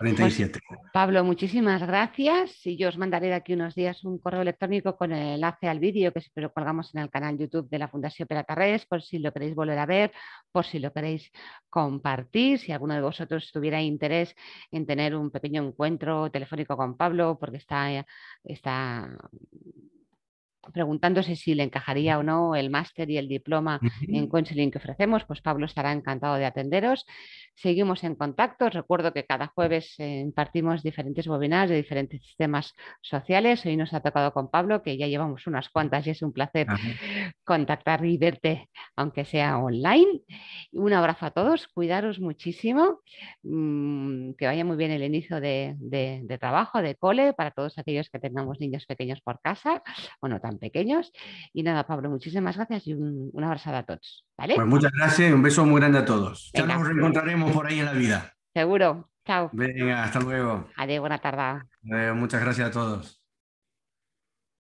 Speaker 2: 37. Pues,
Speaker 1: Pablo, muchísimas gracias. Y yo os mandaré de aquí unos días un correo electrónico con el enlace al vídeo que espero colgamos en el canal YouTube de la Fundación Peratarres. por si lo queréis volver a ver, por si lo queréis compartir. Si alguno de vosotros tuviera interés en tener un pequeño encuentro telefónico con Pablo, porque está, eh, está preguntándose si le encajaría o no el máster y el diploma en counseling que ofrecemos, pues Pablo estará encantado de atenderos. Seguimos en contacto. Recuerdo que cada jueves eh, impartimos diferentes webinars de diferentes sistemas sociales. Hoy nos ha tocado con Pablo, que ya llevamos unas cuantas y es un placer contactar y verte, aunque sea online. Un abrazo a todos, cuidaros muchísimo, mm, que vaya muy bien el inicio de, trabajo, de cole, para todos aquellos que tengamos niños pequeños por casa. Bueno, pequeños. Y nada, Pablo, muchísimas gracias y un, una a todos. ¿vale? Pues muchas gracias un beso muy grande a
Speaker 2: todos. Ya nos reencontraremos por ahí en la vida.
Speaker 1: Seguro. Chao.
Speaker 2: Venga, hasta luego.
Speaker 1: Adiós, buena tarde.
Speaker 2: muchas gracias a todos.